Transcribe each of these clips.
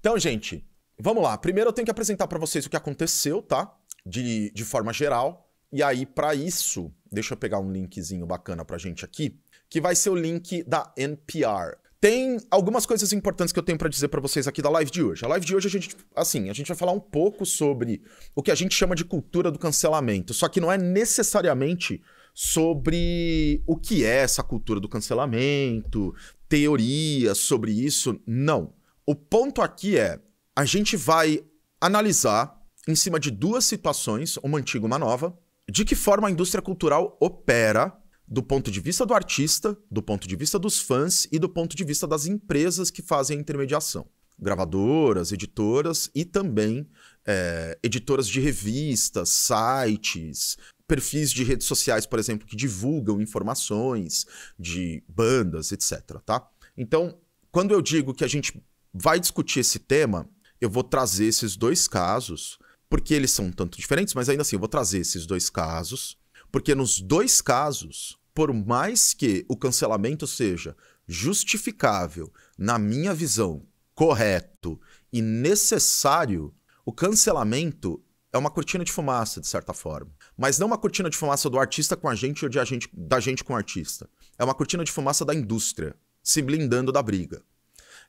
Então, gente, vamos lá. Primeiro eu tenho que apresentar para vocês o que aconteceu, tá? De, de forma geral. E aí, para isso, deixa eu pegar um linkzinho bacana pra gente aqui, que vai ser o link da NPR. Tem algumas coisas importantes que eu tenho para dizer para vocês aqui da live de hoje. A live de hoje a gente, assim, a gente vai falar um pouco sobre o que a gente chama de cultura do cancelamento, só que não é necessariamente sobre o que é essa cultura do cancelamento, teorias sobre isso, não. O ponto aqui é: a gente vai analisar, em cima de duas situações, uma antiga e uma nova, de que forma a indústria cultural opera do ponto de vista do artista, do ponto de vista dos fãs e do ponto de vista das empresas que fazem a intermediação. Gravadoras, editoras e também é, editoras de revistas, sites, perfis de redes sociais, por exemplo, que divulgam informações de bandas, etc. Tá? Então, quando eu digo que a gente vai discutir esse tema, eu vou trazer esses dois casos, porque eles são um tanto diferentes, mas ainda assim, eu vou trazer esses dois casos, porque nos dois casos, por mais que o cancelamento seja justificável, na minha visão, correto e necessário, o cancelamento é uma cortina de fumaça, de certa forma. Mas não uma cortina de fumaça do artista com a gente ou de a gente, da gente com o artista. É uma cortina de fumaça da indústria, se blindando da briga.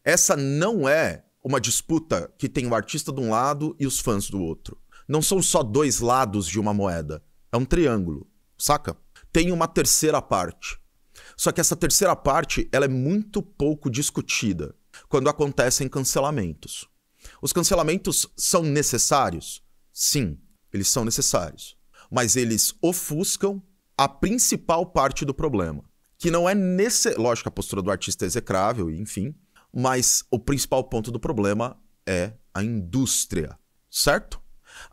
Essa não é uma disputa que tem o artista de um lado e os fãs do outro. Não são só dois lados de uma moeda. É um triângulo, saca? Tem uma terceira parte. Só que essa terceira parte ela é muito pouco discutida quando acontecem cancelamentos. Os cancelamentos são necessários? Sim, eles são necessários. Mas eles ofuscam a principal parte do problema, que não é nesse, lógico, a postura do artista é execrável, enfim, mas o principal ponto do problema é a indústria, certo?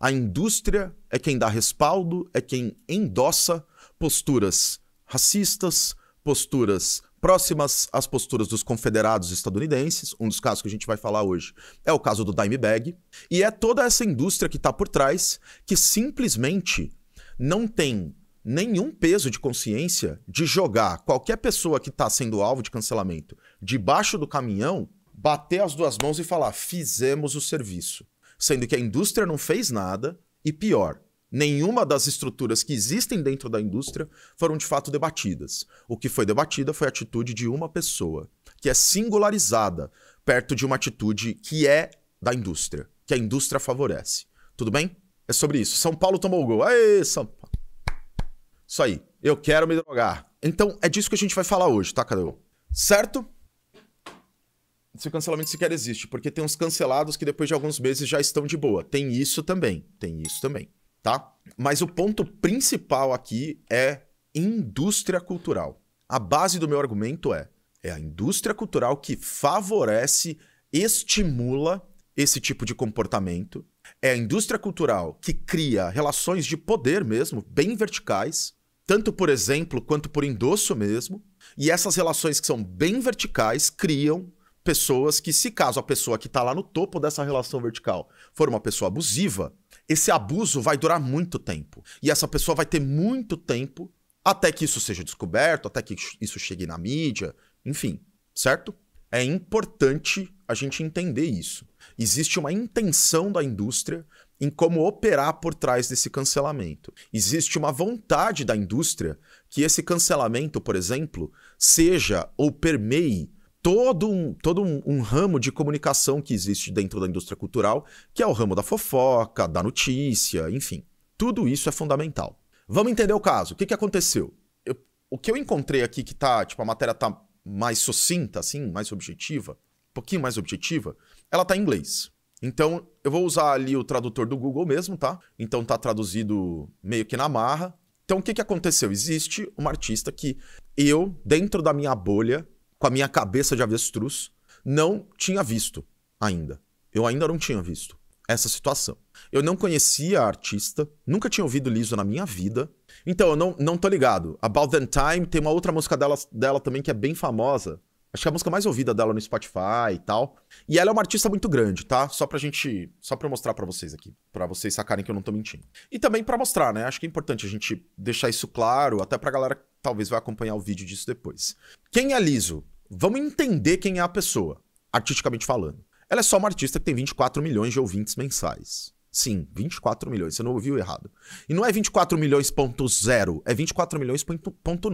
A indústria é quem dá respaldo, é quem endossa posturas racistas, posturas próximas às posturas dos confederados estadunidenses. Um dos casos que a gente vai falar hoje é o caso do Dimebag. E é toda essa indústria que está por trás que simplesmente não tem nenhum peso de consciência de jogar qualquer pessoa que está sendo alvo de cancelamento debaixo do caminhão, bater as duas mãos e falar: fizemos o serviço. Sendo que a indústria não fez nada e pior, nenhuma das estruturas que existem dentro da indústria foram de fato debatidas. O que foi debatida foi a atitude de uma pessoa, que é singularizada perto de uma atitude que é da indústria, que a indústria favorece. Tudo bem? É sobre isso. São Paulo tomou o gol. Aê, São Paulo. Isso aí. Eu quero me drogar. Então, é disso que a gente vai falar hoje, tá, Cadê? Certo? se o cancelamento sequer existe, porque tem uns cancelados que depois de alguns meses já estão de boa. Tem isso também, tem isso também, tá? Mas o ponto principal aqui é indústria cultural. A base do meu argumento é é a indústria cultural que favorece, estimula esse tipo de comportamento. É a indústria cultural que cria relações de poder mesmo, bem verticais, tanto por exemplo quanto por endosso mesmo. E essas relações que são bem verticais criam pessoas que, se caso a pessoa que está lá no topo dessa relação vertical for uma pessoa abusiva, esse abuso vai durar muito tempo. E essa pessoa vai ter muito tempo até que isso seja descoberto, até que isso chegue na mídia, enfim, certo? É importante a gente entender isso. Existe uma intenção da indústria em como operar por trás desse cancelamento. Existe uma vontade da indústria que esse cancelamento, por exemplo, seja ou permeie todo um, todo um, um, ramo de comunicação que existe dentro da indústria cultural, que é o ramo da fofoca, da notícia, enfim. Tudo isso é fundamental. Vamos entender o caso. O que, que aconteceu? Eu, o que eu encontrei aqui que tá, tipo, a matéria tá mais sucinta, assim, mais objetiva, um pouquinho mais objetiva, ela tá em inglês. Então, eu vou usar ali o tradutor do Google mesmo, tá? Então tá traduzido meio que na marra. Então, o que, que aconteceu? Existe uma artista que eu, dentro da minha bolha, com a minha cabeça de avestruz, não tinha visto ainda. Eu ainda não tinha visto essa situação. Eu não conhecia a artista, nunca tinha ouvido Liso na minha vida. Então, eu não, não tô ligado. About That Time tem uma outra música dela, dela também que é bem famosa, Acho que é a música mais ouvida dela no Spotify e tal. E ela é uma artista muito grande, tá? Só pra gente. Só pra mostrar para vocês aqui. para vocês sacarem que eu não tô mentindo. E também para mostrar, né? Acho que é importante a gente deixar isso claro, até pra galera que talvez vai acompanhar o vídeo disso depois. Quem é Liso? Vamos entender quem é a pessoa, artisticamente falando. Ela é só uma artista que tem 24 milhões de ouvintes mensais. Sim, 24 milhões. Você não ouviu errado. E não é 24 milhões ponto zero, é 24 milhões ponto, ponto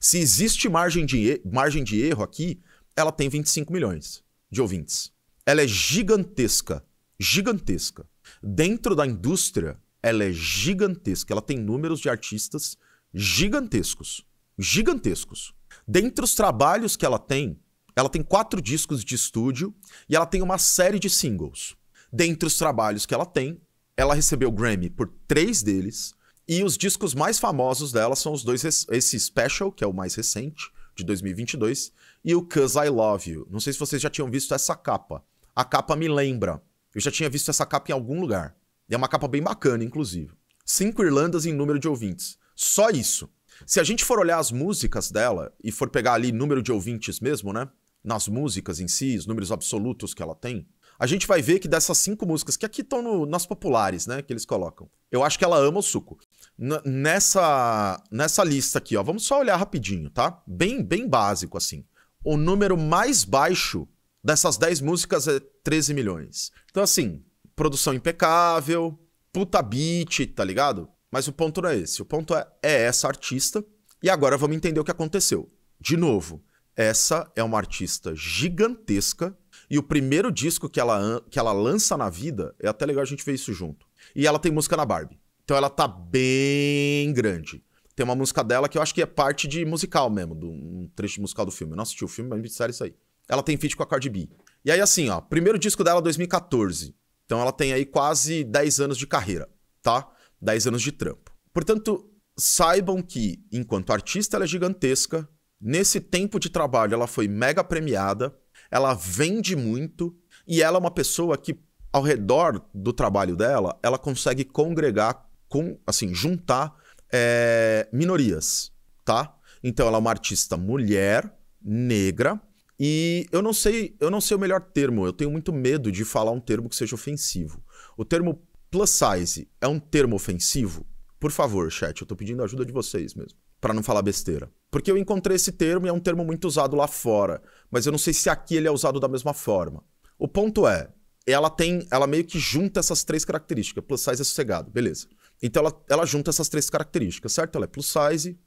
Se existe margem de, margem de erro aqui, ela tem 25 milhões de ouvintes. Ela é gigantesca, gigantesca. Dentro da indústria, ela é gigantesca. Ela tem números de artistas gigantescos, gigantescos. Dentre os trabalhos que ela tem, ela tem quatro discos de estúdio e ela tem uma série de singles dentre os trabalhos que ela tem, ela recebeu Grammy por três deles. E os discos mais famosos dela são os dois, esse Special, que é o mais recente, de 2022, e o Cause I Love You. Não sei se vocês já tinham visto essa capa. A capa me lembra. Eu já tinha visto essa capa em algum lugar. E é uma capa bem bacana, inclusive. Cinco Irlandas em número de ouvintes. Só isso. Se a gente for olhar as músicas dela e for pegar ali número de ouvintes mesmo, né? Nas músicas em si, os números absolutos que ela tem, a gente vai ver que dessas cinco músicas, que aqui estão no, nas populares, né, que eles colocam, eu acho que ela ama o suco. N nessa, nessa lista aqui, ó, vamos só olhar rapidinho, tá? Bem, bem básico, assim. O número mais baixo dessas 10 músicas é 13 milhões. Então, assim, produção impecável, puta beat, tá ligado? Mas o ponto não é esse. O ponto é, é essa artista. E agora vamos entender o que aconteceu. De novo, essa é uma artista gigantesca e o primeiro disco que ela, que ela lança na vida, é até legal a gente ver isso junto. E ela tem música na Barbie. Então ela tá bem grande. Tem uma música dela que eu acho que é parte de musical mesmo, do, um trecho musical do filme. Eu não assisti o filme, mas me disseram isso aí. Ela tem feat com a Cardi B. E aí, assim, ó, primeiro disco dela, 2014. Então ela tem aí quase 10 anos de carreira, tá? 10 anos de trampo. Portanto, saibam que, enquanto artista, ela é gigantesca. Nesse tempo de trabalho, ela foi mega premiada ela vende muito e ela é uma pessoa que, ao redor do trabalho dela, ela consegue congregar, com, assim, juntar é, minorias, tá? Então ela é uma artista mulher, negra, e eu não sei, eu não sei o melhor termo, eu tenho muito medo de falar um termo que seja ofensivo. O termo plus size é um termo ofensivo? Por favor, chat, eu tô pedindo a ajuda de vocês mesmo para não falar besteira. Porque eu encontrei esse termo e é um termo muito usado lá fora, mas eu não sei se aqui ele é usado da mesma forma. O ponto é, ela tem, ela meio que junta essas três características. Plus size é sossegado, beleza. Então ela, ela junta essas três características, certo? Ela é plus size,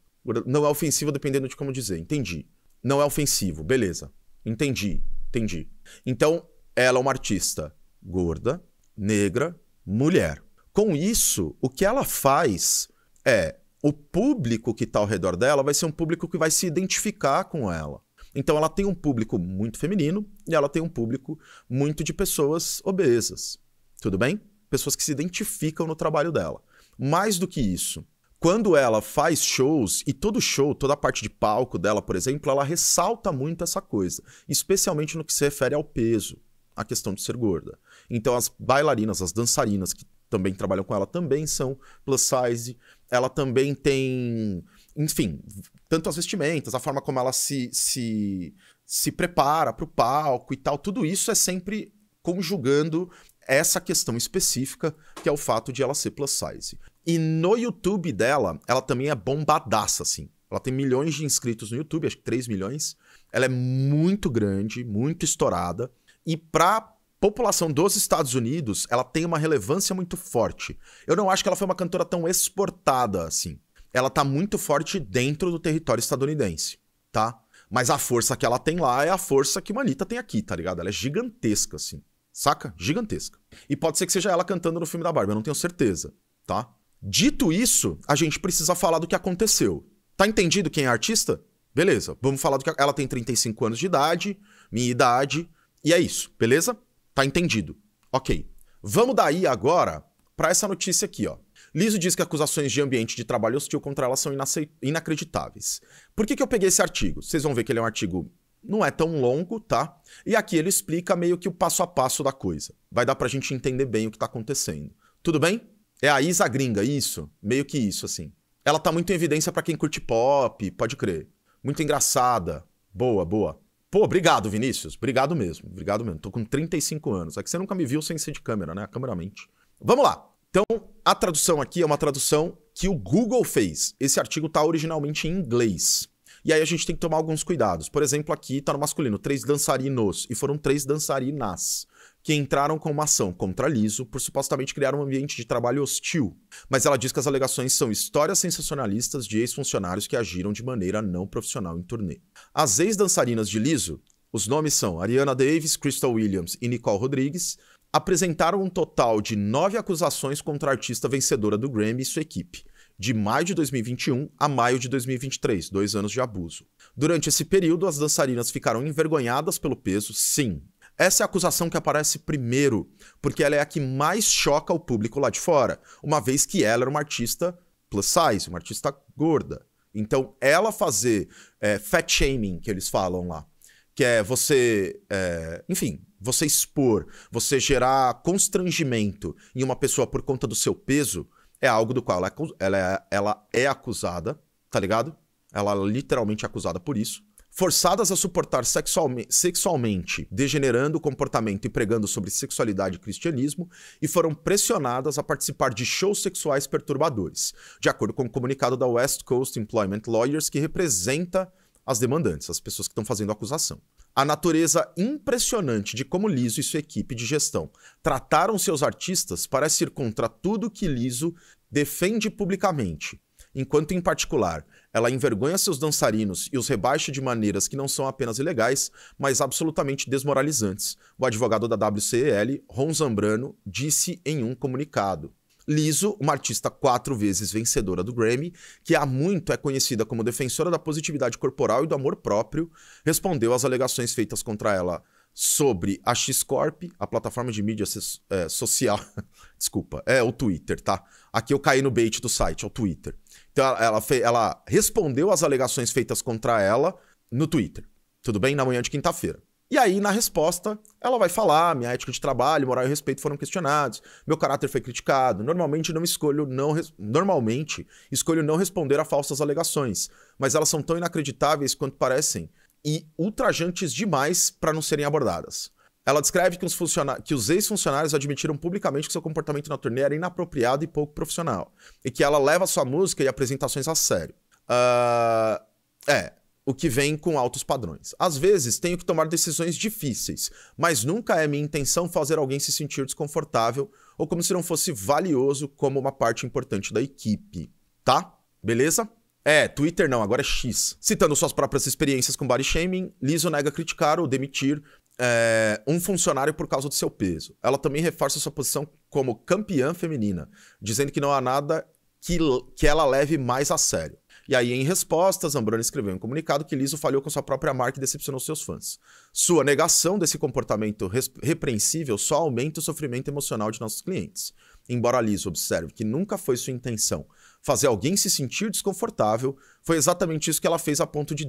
não é ofensiva dependendo de como dizer, entendi. Não é ofensivo, beleza. Entendi, entendi. Então, ela é uma artista gorda, negra, mulher. Com isso, o que ela faz é o público que está ao redor dela vai ser um público que vai se identificar com ela. Então ela tem um público muito feminino e ela tem um público muito de pessoas obesas. Tudo bem? Pessoas que se identificam no trabalho dela. Mais do que isso, quando ela faz shows, e todo show, toda a parte de palco dela, por exemplo, ela ressalta muito essa coisa, especialmente no que se refere ao peso, a questão de ser gorda. Então as bailarinas, as dançarinas que também trabalham com ela também são plus size ela também tem, enfim, tanto as vestimentas, a forma como ela se, se, se prepara para o palco e tal, tudo isso é sempre conjugando essa questão específica, que é o fato de ela ser plus size. E no YouTube dela, ela também é bombadaça, assim. Ela tem milhões de inscritos no YouTube, acho que 3 milhões. Ela é muito grande, muito estourada. E pra população dos Estados Unidos, ela tem uma relevância muito forte. Eu não acho que ela foi uma cantora tão exportada assim. Ela tá muito forte dentro do território estadunidense, tá? Mas a força que ela tem lá é a força que Manita tem aqui, tá ligado? Ela é gigantesca, assim. Saca? Gigantesca. E pode ser que seja ela cantando no filme da Barbie, eu não tenho certeza, tá? Dito isso, a gente precisa falar do que aconteceu. Tá entendido quem é artista? Beleza, vamos falar do que. Ela tem 35 anos de idade, minha idade, e é isso, beleza? Tá entendido. Ok. Vamos daí agora para essa notícia aqui, ó. Liso diz que acusações de ambiente de trabalho hostil contra ela são inacreditáveis. Por que, que eu peguei esse artigo? Vocês vão ver que ele é um artigo não é tão longo, tá? E aqui ele explica meio que o passo a passo da coisa. Vai dar pra gente entender bem o que tá acontecendo. Tudo bem? É a Isa Gringa, isso? Meio que isso, assim. Ela tá muito em evidência para quem curte pop, pode crer. Muito engraçada. Boa, boa. Pô, obrigado, Vinícius. Obrigado mesmo. Obrigado mesmo. Tô com 35 anos. É que você nunca me viu sem ser de câmera, né? A câmera mente. Vamos lá. Então, a tradução aqui é uma tradução que o Google fez. Esse artigo tá originalmente em inglês. E aí a gente tem que tomar alguns cuidados. Por exemplo, aqui tá no masculino, três dançarinos. E foram três dançarinas que entraram com uma ação contra Liso por supostamente criar um ambiente de trabalho hostil. Mas ela diz que as alegações são histórias sensacionalistas de ex-funcionários que agiram de maneira não profissional em turnê. As ex-dançarinas de Liso, os nomes são Ariana Davis, Crystal Williams e Nicole Rodrigues, apresentaram um total de nove acusações contra a artista vencedora do Grammy e sua equipe de maio de 2021 a maio de 2023, dois anos de abuso. Durante esse período, as dançarinas ficaram envergonhadas pelo peso, sim, essa é a acusação que aparece primeiro, porque ela é a que mais choca o público lá de fora, uma vez que ela era uma artista plus size, uma artista gorda. Então, ela fazer é, fat shaming, que eles falam lá, que é você, é, enfim, você expor, você gerar constrangimento em uma pessoa por conta do seu peso, é algo do qual ela é, ela é, ela é acusada, tá ligado? Ela é literalmente acusada por isso forçadas a suportar sexualme sexualmente, degenerando o comportamento e pregando sobre sexualidade e cristianismo, e foram pressionadas a participar de shows sexuais perturbadores, de acordo com o um comunicado da West Coast Employment Lawyers, que representa as demandantes, as pessoas que estão fazendo a acusação. A natureza impressionante de como Liso e sua equipe de gestão trataram seus artistas parece ir contra tudo que Liso defende publicamente enquanto em particular ela envergonha seus dançarinos e os rebaixa de maneiras que não são apenas ilegais, mas absolutamente desmoralizantes. O advogado da WCL, Ron Zambrano, disse em um comunicado. Liso, uma artista quatro vezes vencedora do Grammy, que há muito é conhecida como defensora da positividade corporal e do amor próprio, respondeu às alegações feitas contra ela sobre a X-Corp, a plataforma de mídia é, social. Desculpa, é o Twitter, tá? Aqui eu caí no bait do site, é o Twitter. Então ela, ela, fe, ela respondeu às alegações feitas contra ela no Twitter. Tudo bem? Na manhã de quinta-feira. E aí, na resposta, ela vai falar: minha ética de trabalho, moral e respeito foram questionados, meu caráter foi criticado. Normalmente não escolho não res... normalmente escolho não responder a falsas alegações, mas elas são tão inacreditáveis quanto parecem e ultrajantes demais para não serem abordadas. Ela descreve que os, que os ex-funcionários admitiram publicamente que seu comportamento na turnê era inapropriado e pouco profissional, e que ela leva sua música e apresentações a sério. Uh, é, o que vem com altos padrões. Às vezes tenho que tomar decisões difíceis, mas nunca é minha intenção fazer alguém se sentir desconfortável ou como se não fosse valioso como uma parte importante da equipe. Tá? Beleza? É, Twitter não, agora é X. Citando suas próprias experiências com body shaming, Liso nega criticar ou demitir é, um funcionário por causa do seu peso. Ela também reforça sua posição como campeã feminina, dizendo que não há nada que, que ela leve mais a sério. E aí, em resposta, Zambrano escreveu em um comunicado que Liso falhou com sua própria marca e decepcionou seus fãs. Sua negação desse comportamento repreensível só aumenta o sofrimento emocional de nossos clientes. Embora Liso observe que nunca foi sua intenção fazer alguém se sentir desconfortável, foi exatamente isso que ela fez a ponto de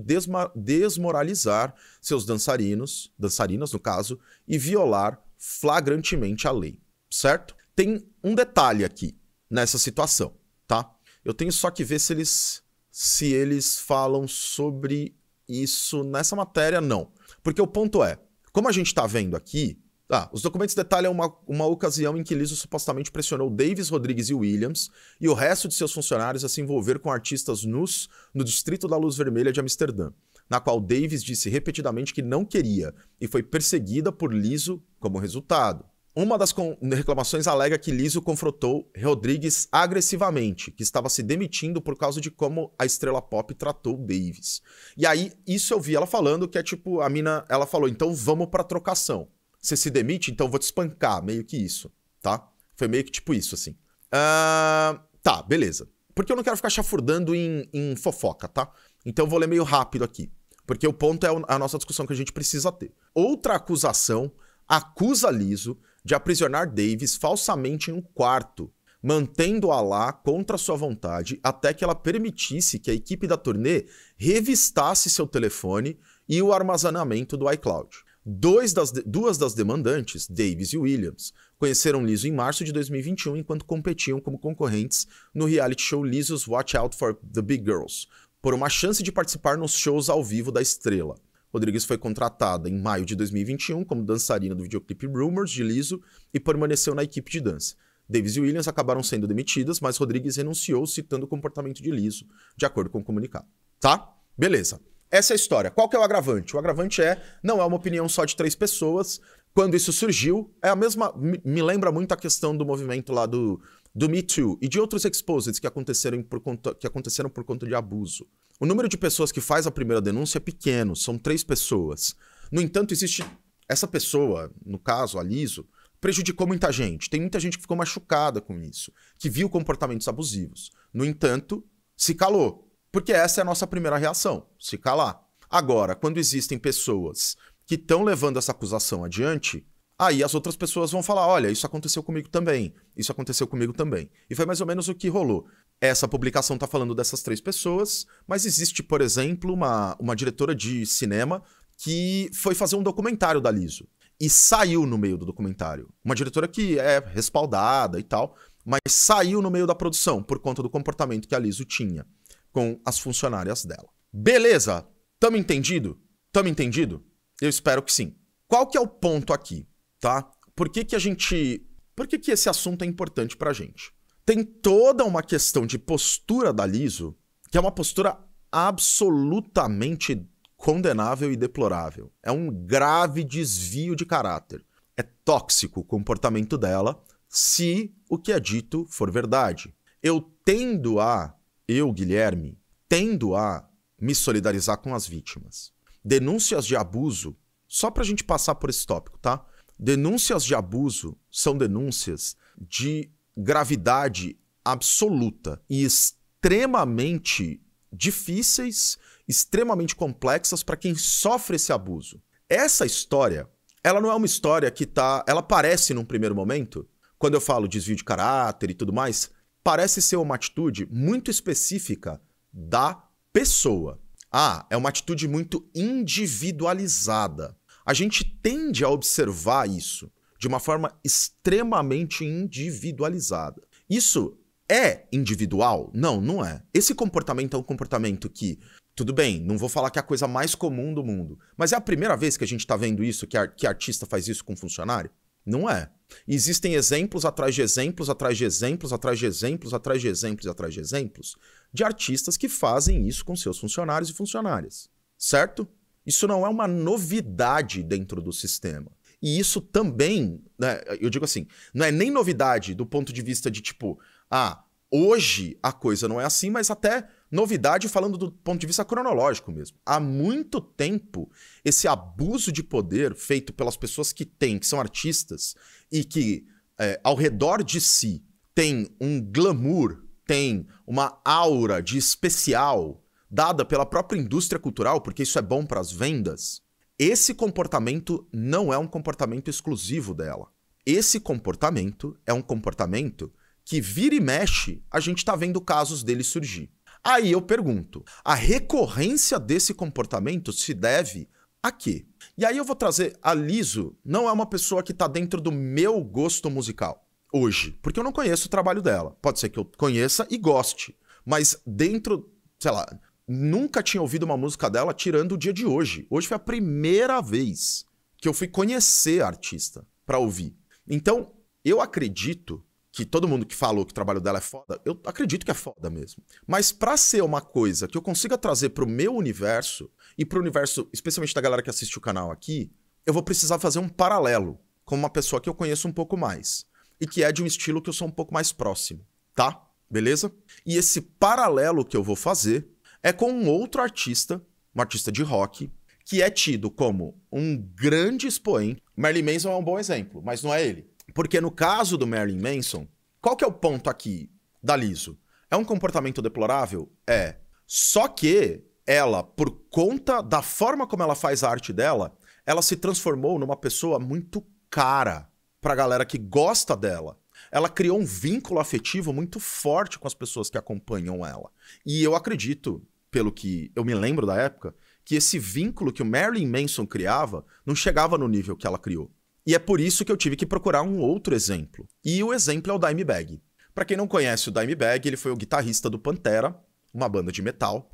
desmoralizar seus dançarinos, dançarinas no caso, e violar flagrantemente a lei, certo? Tem um detalhe aqui nessa situação, tá? Eu tenho só que ver se eles se eles falam sobre isso nessa matéria não. Porque o ponto é, como a gente está vendo aqui, ah, os documentos detalham uma, uma ocasião em que Liso supostamente pressionou Davis Rodrigues e Williams e o resto de seus funcionários a se envolver com artistas nus no Distrito da Luz Vermelha de Amsterdã, na qual Davis disse repetidamente que não queria e foi perseguida por Liso como resultado. Uma das reclamações alega que Liso confrontou Rodrigues agressivamente, que estava se demitindo por causa de como a estrela pop tratou Davis. E aí, isso eu vi ela falando, que é tipo, a mina, ela falou, então vamos pra trocação. Você se demite, então vou te espancar, meio que isso, tá? Foi meio que tipo isso, assim. Uh, tá, beleza. Porque eu não quero ficar chafurdando em, em fofoca, tá? Então eu vou ler meio rápido aqui. Porque o ponto é a nossa discussão que a gente precisa ter. Outra acusação acusa Liso de aprisionar Davis falsamente em um quarto, mantendo-a lá contra sua vontade até que ela permitisse que a equipe da turnê revistasse seu telefone e o armazenamento do iCloud. Dois das, duas das demandantes, Davis e Williams, conheceram Liso em março de 2021 enquanto competiam como concorrentes no reality show Liso's Watch Out for the Big Girls, por uma chance de participar nos shows ao vivo da estrela. Rodrigues foi contratada em maio de 2021 como dançarina do videoclipe Rumors de Liso e permaneceu na equipe de dança. Davis e Williams acabaram sendo demitidas, mas Rodrigues renunciou citando o comportamento de Liso, de acordo com o comunicado. Tá? Beleza. Essa é a história. Qual que é o agravante? O agravante é, não é uma opinião só de três pessoas. Quando isso surgiu, é a mesma. Me lembra muito a questão do movimento lá do, do Me Too e de outros exposits que aconteceram por conta, que aconteceram por conta de abuso. O número de pessoas que faz a primeira denúncia é pequeno, são três pessoas. No entanto, existe essa pessoa, no caso, a Liso, prejudicou muita gente. Tem muita gente que ficou machucada com isso, que viu comportamentos abusivos. No entanto, se calou, porque essa é a nossa primeira reação, se calar. Agora, quando existem pessoas que estão levando essa acusação adiante, aí as outras pessoas vão falar: olha, isso aconteceu comigo também, isso aconteceu comigo também. E foi mais ou menos o que rolou. Essa publicação está falando dessas três pessoas, mas existe, por exemplo, uma, uma diretora de cinema que foi fazer um documentário da Liso e saiu no meio do documentário. Uma diretora que é respaldada e tal, mas saiu no meio da produção por conta do comportamento que a Liso tinha com as funcionárias dela. Beleza? Tamo entendido? Tamo entendido? Eu espero que sim. Qual que é o ponto aqui, tá? Por que que a gente... Por que que esse assunto é importante pra gente? Tem toda uma questão de postura da Liso, que é uma postura absolutamente condenável e deplorável. É um grave desvio de caráter. É tóxico o comportamento dela se o que é dito for verdade. Eu tendo a eu, Guilherme, tendo a me solidarizar com as vítimas. Denúncias de abuso, só para a gente passar por esse tópico, tá? Denúncias de abuso são denúncias de gravidade absoluta e extremamente difíceis, extremamente complexas para quem sofre esse abuso. Essa história, ela não é uma história que tá, ela parece num primeiro momento, quando eu falo desvio de caráter e tudo mais, parece ser uma atitude muito específica da pessoa. Ah, é uma atitude muito individualizada. A gente tende a observar isso de uma forma extremamente individualizada. Isso é individual? Não, não é. Esse comportamento é um comportamento que, tudo bem, não vou falar que é a coisa mais comum do mundo, mas é a primeira vez que a gente está vendo isso, que, que artista faz isso com funcionário? Não é. Existem exemplos atrás de exemplos, atrás de exemplos, atrás de exemplos, atrás de exemplos, atrás de exemplos, de artistas que fazem isso com seus funcionários e funcionárias. Certo? Isso não é uma novidade dentro do sistema. E isso também, né, eu digo assim, não é nem novidade do ponto de vista de tipo, ah, hoje a coisa não é assim, mas até Novidade falando do ponto de vista cronológico mesmo. Há muito tempo, esse abuso de poder feito pelas pessoas que têm, que são artistas e que é, ao redor de si tem um glamour, tem uma aura de especial dada pela própria indústria cultural, porque isso é bom para as vendas. Esse comportamento não é um comportamento exclusivo dela. Esse comportamento é um comportamento que vira e mexe, a gente está vendo casos dele surgir. Aí eu pergunto: a recorrência desse comportamento se deve a quê? E aí eu vou trazer a Liso, não é uma pessoa que está dentro do meu gosto musical hoje, porque eu não conheço o trabalho dela. Pode ser que eu conheça e goste, mas dentro, sei lá, nunca tinha ouvido uma música dela tirando o dia de hoje. Hoje foi a primeira vez que eu fui conhecer a artista para ouvir. Então, eu acredito que todo mundo que falou que o trabalho dela é foda, eu acredito que é foda mesmo. Mas para ser uma coisa que eu consiga trazer pro meu universo e pro universo, especialmente da galera que assiste o canal aqui, eu vou precisar fazer um paralelo com uma pessoa que eu conheço um pouco mais e que é de um estilo que eu sou um pouco mais próximo, tá? Beleza? E esse paralelo que eu vou fazer é com um outro artista, um artista de rock, que é tido como um grande expoente. Marilyn Manson é um bom exemplo, mas não é ele. Porque no caso do Marilyn Manson, qual que é o ponto aqui da Liso? É um comportamento deplorável? É. Só que ela, por conta da forma como ela faz a arte dela, ela se transformou numa pessoa muito cara pra galera que gosta dela. Ela criou um vínculo afetivo muito forte com as pessoas que acompanham ela. E eu acredito, pelo que eu me lembro da época, que esse vínculo que o Marilyn Manson criava não chegava no nível que ela criou. E é por isso que eu tive que procurar um outro exemplo. E o exemplo é o Dimebag. Para quem não conhece o Dimebag, ele foi o guitarrista do Pantera, uma banda de metal.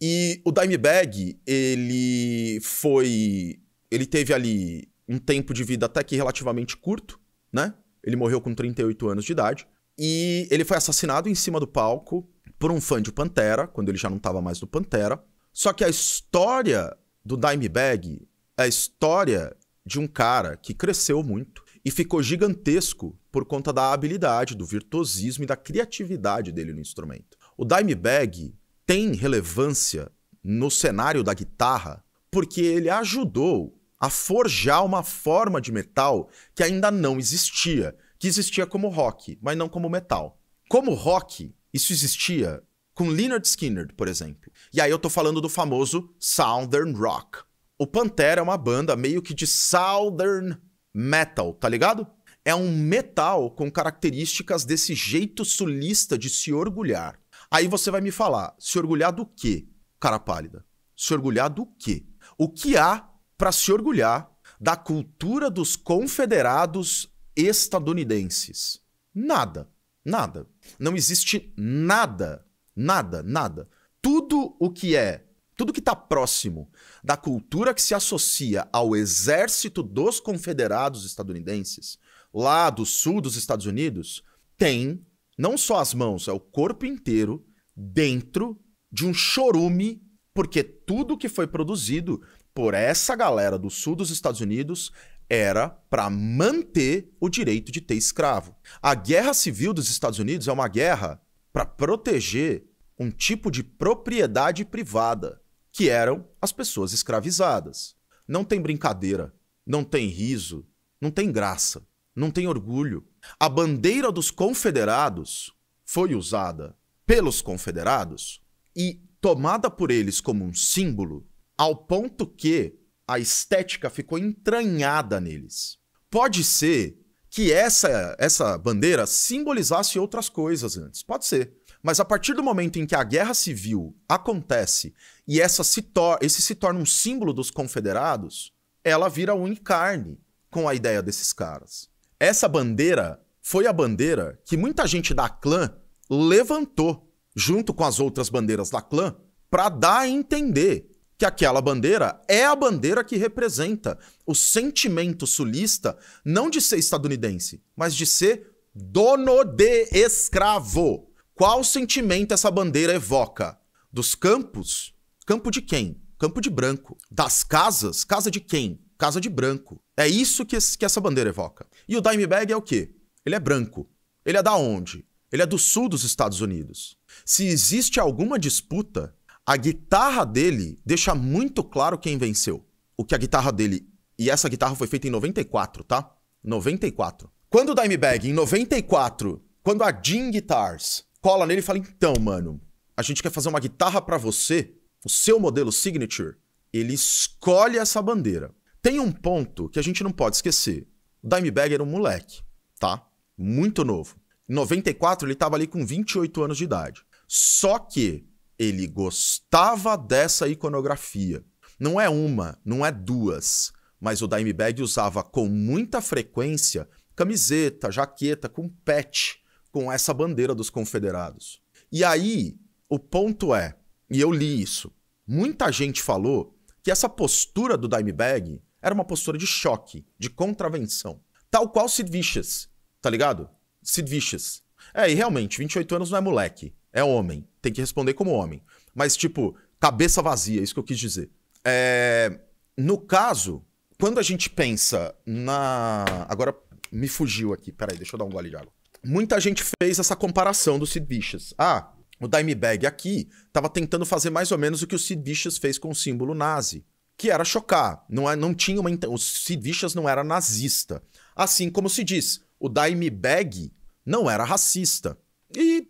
E o Dimebag, ele foi. Ele teve ali um tempo de vida até que relativamente curto, né? Ele morreu com 38 anos de idade. E ele foi assassinado em cima do palco por um fã de Pantera, quando ele já não estava mais do Pantera. Só que a história do Dimebag é a história de um cara que cresceu muito e ficou gigantesco por conta da habilidade, do virtuosismo e da criatividade dele no instrumento. O Dimebag tem relevância no cenário da guitarra porque ele ajudou a forjar uma forma de metal que ainda não existia, que existia como rock, mas não como metal. Como rock, isso existia com Leonard Skinner, por exemplo. E aí eu tô falando do famoso Southern Rock, o Pantera é uma banda meio que de Southern Metal, tá ligado? É um metal com características desse jeito sulista de se orgulhar. Aí você vai me falar, se orgulhar do quê, cara pálida? Se orgulhar do quê? O que há para se orgulhar da cultura dos confederados estadunidenses? Nada, nada. Não existe nada, nada, nada. Tudo o que é tudo que está próximo da cultura que se associa ao exército dos confederados estadunidenses, lá do sul dos Estados Unidos, tem não só as mãos, é o corpo inteiro dentro de um chorume, porque tudo que foi produzido por essa galera do sul dos Estados Unidos era para manter o direito de ter escravo. A guerra civil dos Estados Unidos é uma guerra para proteger um tipo de propriedade privada que eram as pessoas escravizadas. Não tem brincadeira, não tem riso, não tem graça, não tem orgulho. A bandeira dos confederados foi usada pelos confederados e tomada por eles como um símbolo, ao ponto que a estética ficou entranhada neles. Pode ser que essa, essa bandeira simbolizasse outras coisas antes, pode ser. Mas a partir do momento em que a guerra civil acontece e essa se esse se torna um símbolo dos confederados, ela vira um encarne com a ideia desses caras. Essa bandeira foi a bandeira que muita gente da clã levantou, junto com as outras bandeiras da clã, para dar a entender que aquela bandeira é a bandeira que representa o sentimento sulista, não de ser estadunidense, mas de ser dono de escravo. Qual sentimento essa bandeira evoca? Dos campos Campo de quem? Campo de branco. Das casas? Casa de quem? Casa de branco. É isso que, que essa bandeira evoca. E o Dimebag é o quê? Ele é branco. Ele é da onde? Ele é do sul dos Estados Unidos. Se existe alguma disputa, a guitarra dele deixa muito claro quem venceu. O que a guitarra dele. E essa guitarra foi feita em 94, tá? 94. Quando o Dimebag, em 94, quando a Jean Guitars cola nele e fala: então, mano, a gente quer fazer uma guitarra para você o seu modelo signature, ele escolhe essa bandeira. Tem um ponto que a gente não pode esquecer. O Dimebag era um moleque, tá? Muito novo. Em 94, ele estava ali com 28 anos de idade. Só que ele gostava dessa iconografia. Não é uma, não é duas, mas o Dimebag usava com muita frequência camiseta, jaqueta com patch, com essa bandeira dos confederados. E aí, o ponto é, e eu li isso. Muita gente falou que essa postura do Dimebag era uma postura de choque, de contravenção. Tal qual Sid Vicious, tá ligado? Sid Vicious. É, e realmente, 28 anos não é moleque, é homem. Tem que responder como homem. Mas, tipo, cabeça vazia, é isso que eu quis dizer. É... No caso, quando a gente pensa na. Agora me fugiu aqui, peraí, deixa eu dar um gole de água. Muita gente fez essa comparação do Sid Vicious. Ah, o Dimebag aqui estava tentando fazer mais ou menos o que o Sid Vicious fez com o símbolo nazi, que era chocar. Não, é, não tinha uma, o Sid Vicious não era nazista. Assim como se diz, o Dimebag não era racista. E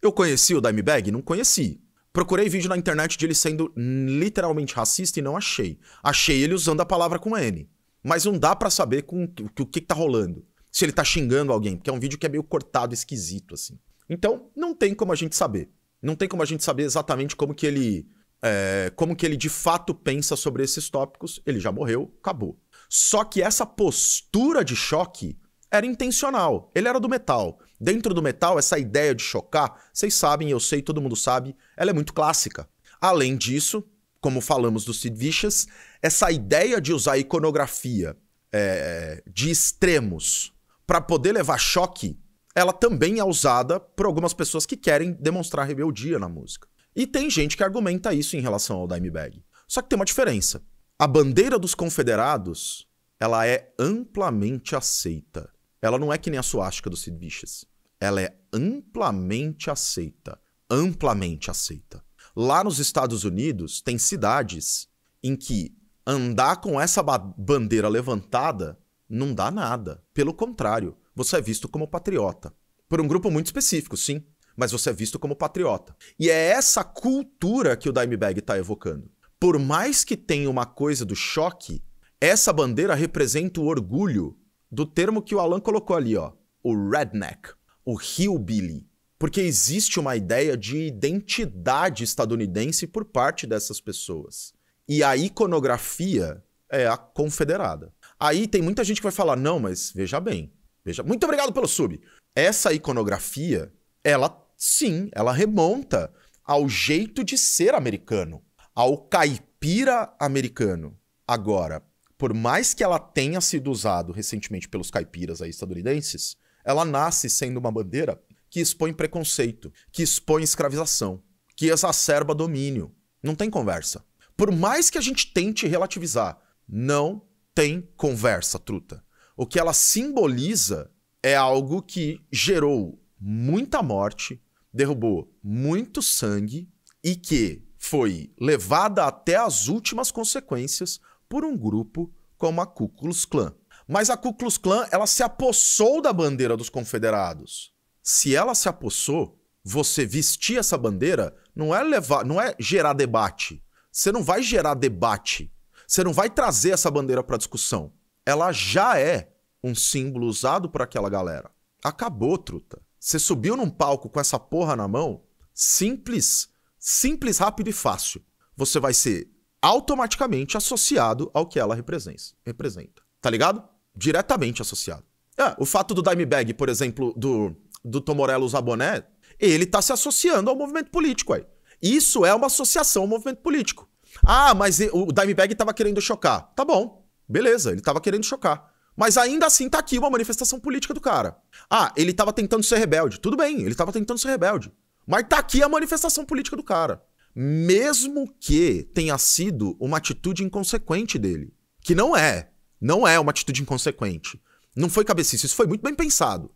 eu conheci o Dimebag? Não conheci. Procurei vídeo na internet de ele sendo literalmente racista e não achei. Achei ele usando a palavra com N. Mas não dá para saber com o que, o que tá rolando. Se ele tá xingando alguém, porque é um vídeo que é meio cortado, esquisito, assim. Então, não tem como a gente saber. Não tem como a gente saber exatamente como que ele. É, como que ele de fato pensa sobre esses tópicos. Ele já morreu, acabou. Só que essa postura de choque era intencional. Ele era do metal. Dentro do metal, essa ideia de chocar, vocês sabem, eu sei, todo mundo sabe, ela é muito clássica. Além disso, como falamos do Sid Vicious, essa ideia de usar iconografia é, de extremos para poder levar choque ela também é usada por algumas pessoas que querem demonstrar rebeldia na música. E tem gente que argumenta isso em relação ao Dimebag. Só que tem uma diferença. A bandeira dos confederados, ela é amplamente aceita. Ela não é que nem a suástica dos Sid Vicious. Ela é amplamente aceita. Amplamente aceita. Lá nos Estados Unidos, tem cidades em que andar com essa bandeira levantada não dá nada. Pelo contrário, você é visto como patriota. Por um grupo muito específico, sim, mas você é visto como patriota. E é essa cultura que o Dimebag está evocando. Por mais que tenha uma coisa do choque, essa bandeira representa o orgulho do termo que o Alan colocou ali, ó, o redneck, o hillbilly, porque existe uma ideia de identidade estadunidense por parte dessas pessoas. E a iconografia é a confederada. Aí tem muita gente que vai falar: "Não, mas veja bem, Veja, muito obrigado pelo sub. Essa iconografia, ela sim, ela remonta ao jeito de ser americano, ao caipira americano. Agora, por mais que ela tenha sido usada recentemente pelos caipiras aí estadunidenses, ela nasce sendo uma bandeira que expõe preconceito, que expõe escravização, que exacerba domínio. Não tem conversa. Por mais que a gente tente relativizar, não tem conversa, truta o que ela simboliza é algo que gerou muita morte, derrubou muito sangue e que foi levada até as últimas consequências por um grupo como a Ku Klux Klan. Mas a Ku Klux Klan, ela se apossou da bandeira dos confederados. Se ela se apossou, você vestir essa bandeira não é levar, não é gerar debate. Você não vai gerar debate. Você não vai trazer essa bandeira para discussão ela já é um símbolo usado por aquela galera. Acabou, truta. Você subiu num palco com essa porra na mão, simples, simples, rápido e fácil. Você vai ser automaticamente associado ao que ela representa. Tá ligado? Diretamente associado. É, o fato do Dimebag, por exemplo, do, do Tomorello usar boné, ele tá se associando ao movimento político aí. Isso é uma associação ao movimento político. Ah, mas o Dimebag tava querendo chocar. Tá bom. Beleza, ele tava querendo chocar. Mas ainda assim tá aqui uma manifestação política do cara. Ah, ele tava tentando ser rebelde. Tudo bem, ele tava tentando ser rebelde. Mas tá aqui a manifestação política do cara. Mesmo que tenha sido uma atitude inconsequente dele. Que não é. Não é uma atitude inconsequente. Não foi cabecice, isso foi muito bem pensado.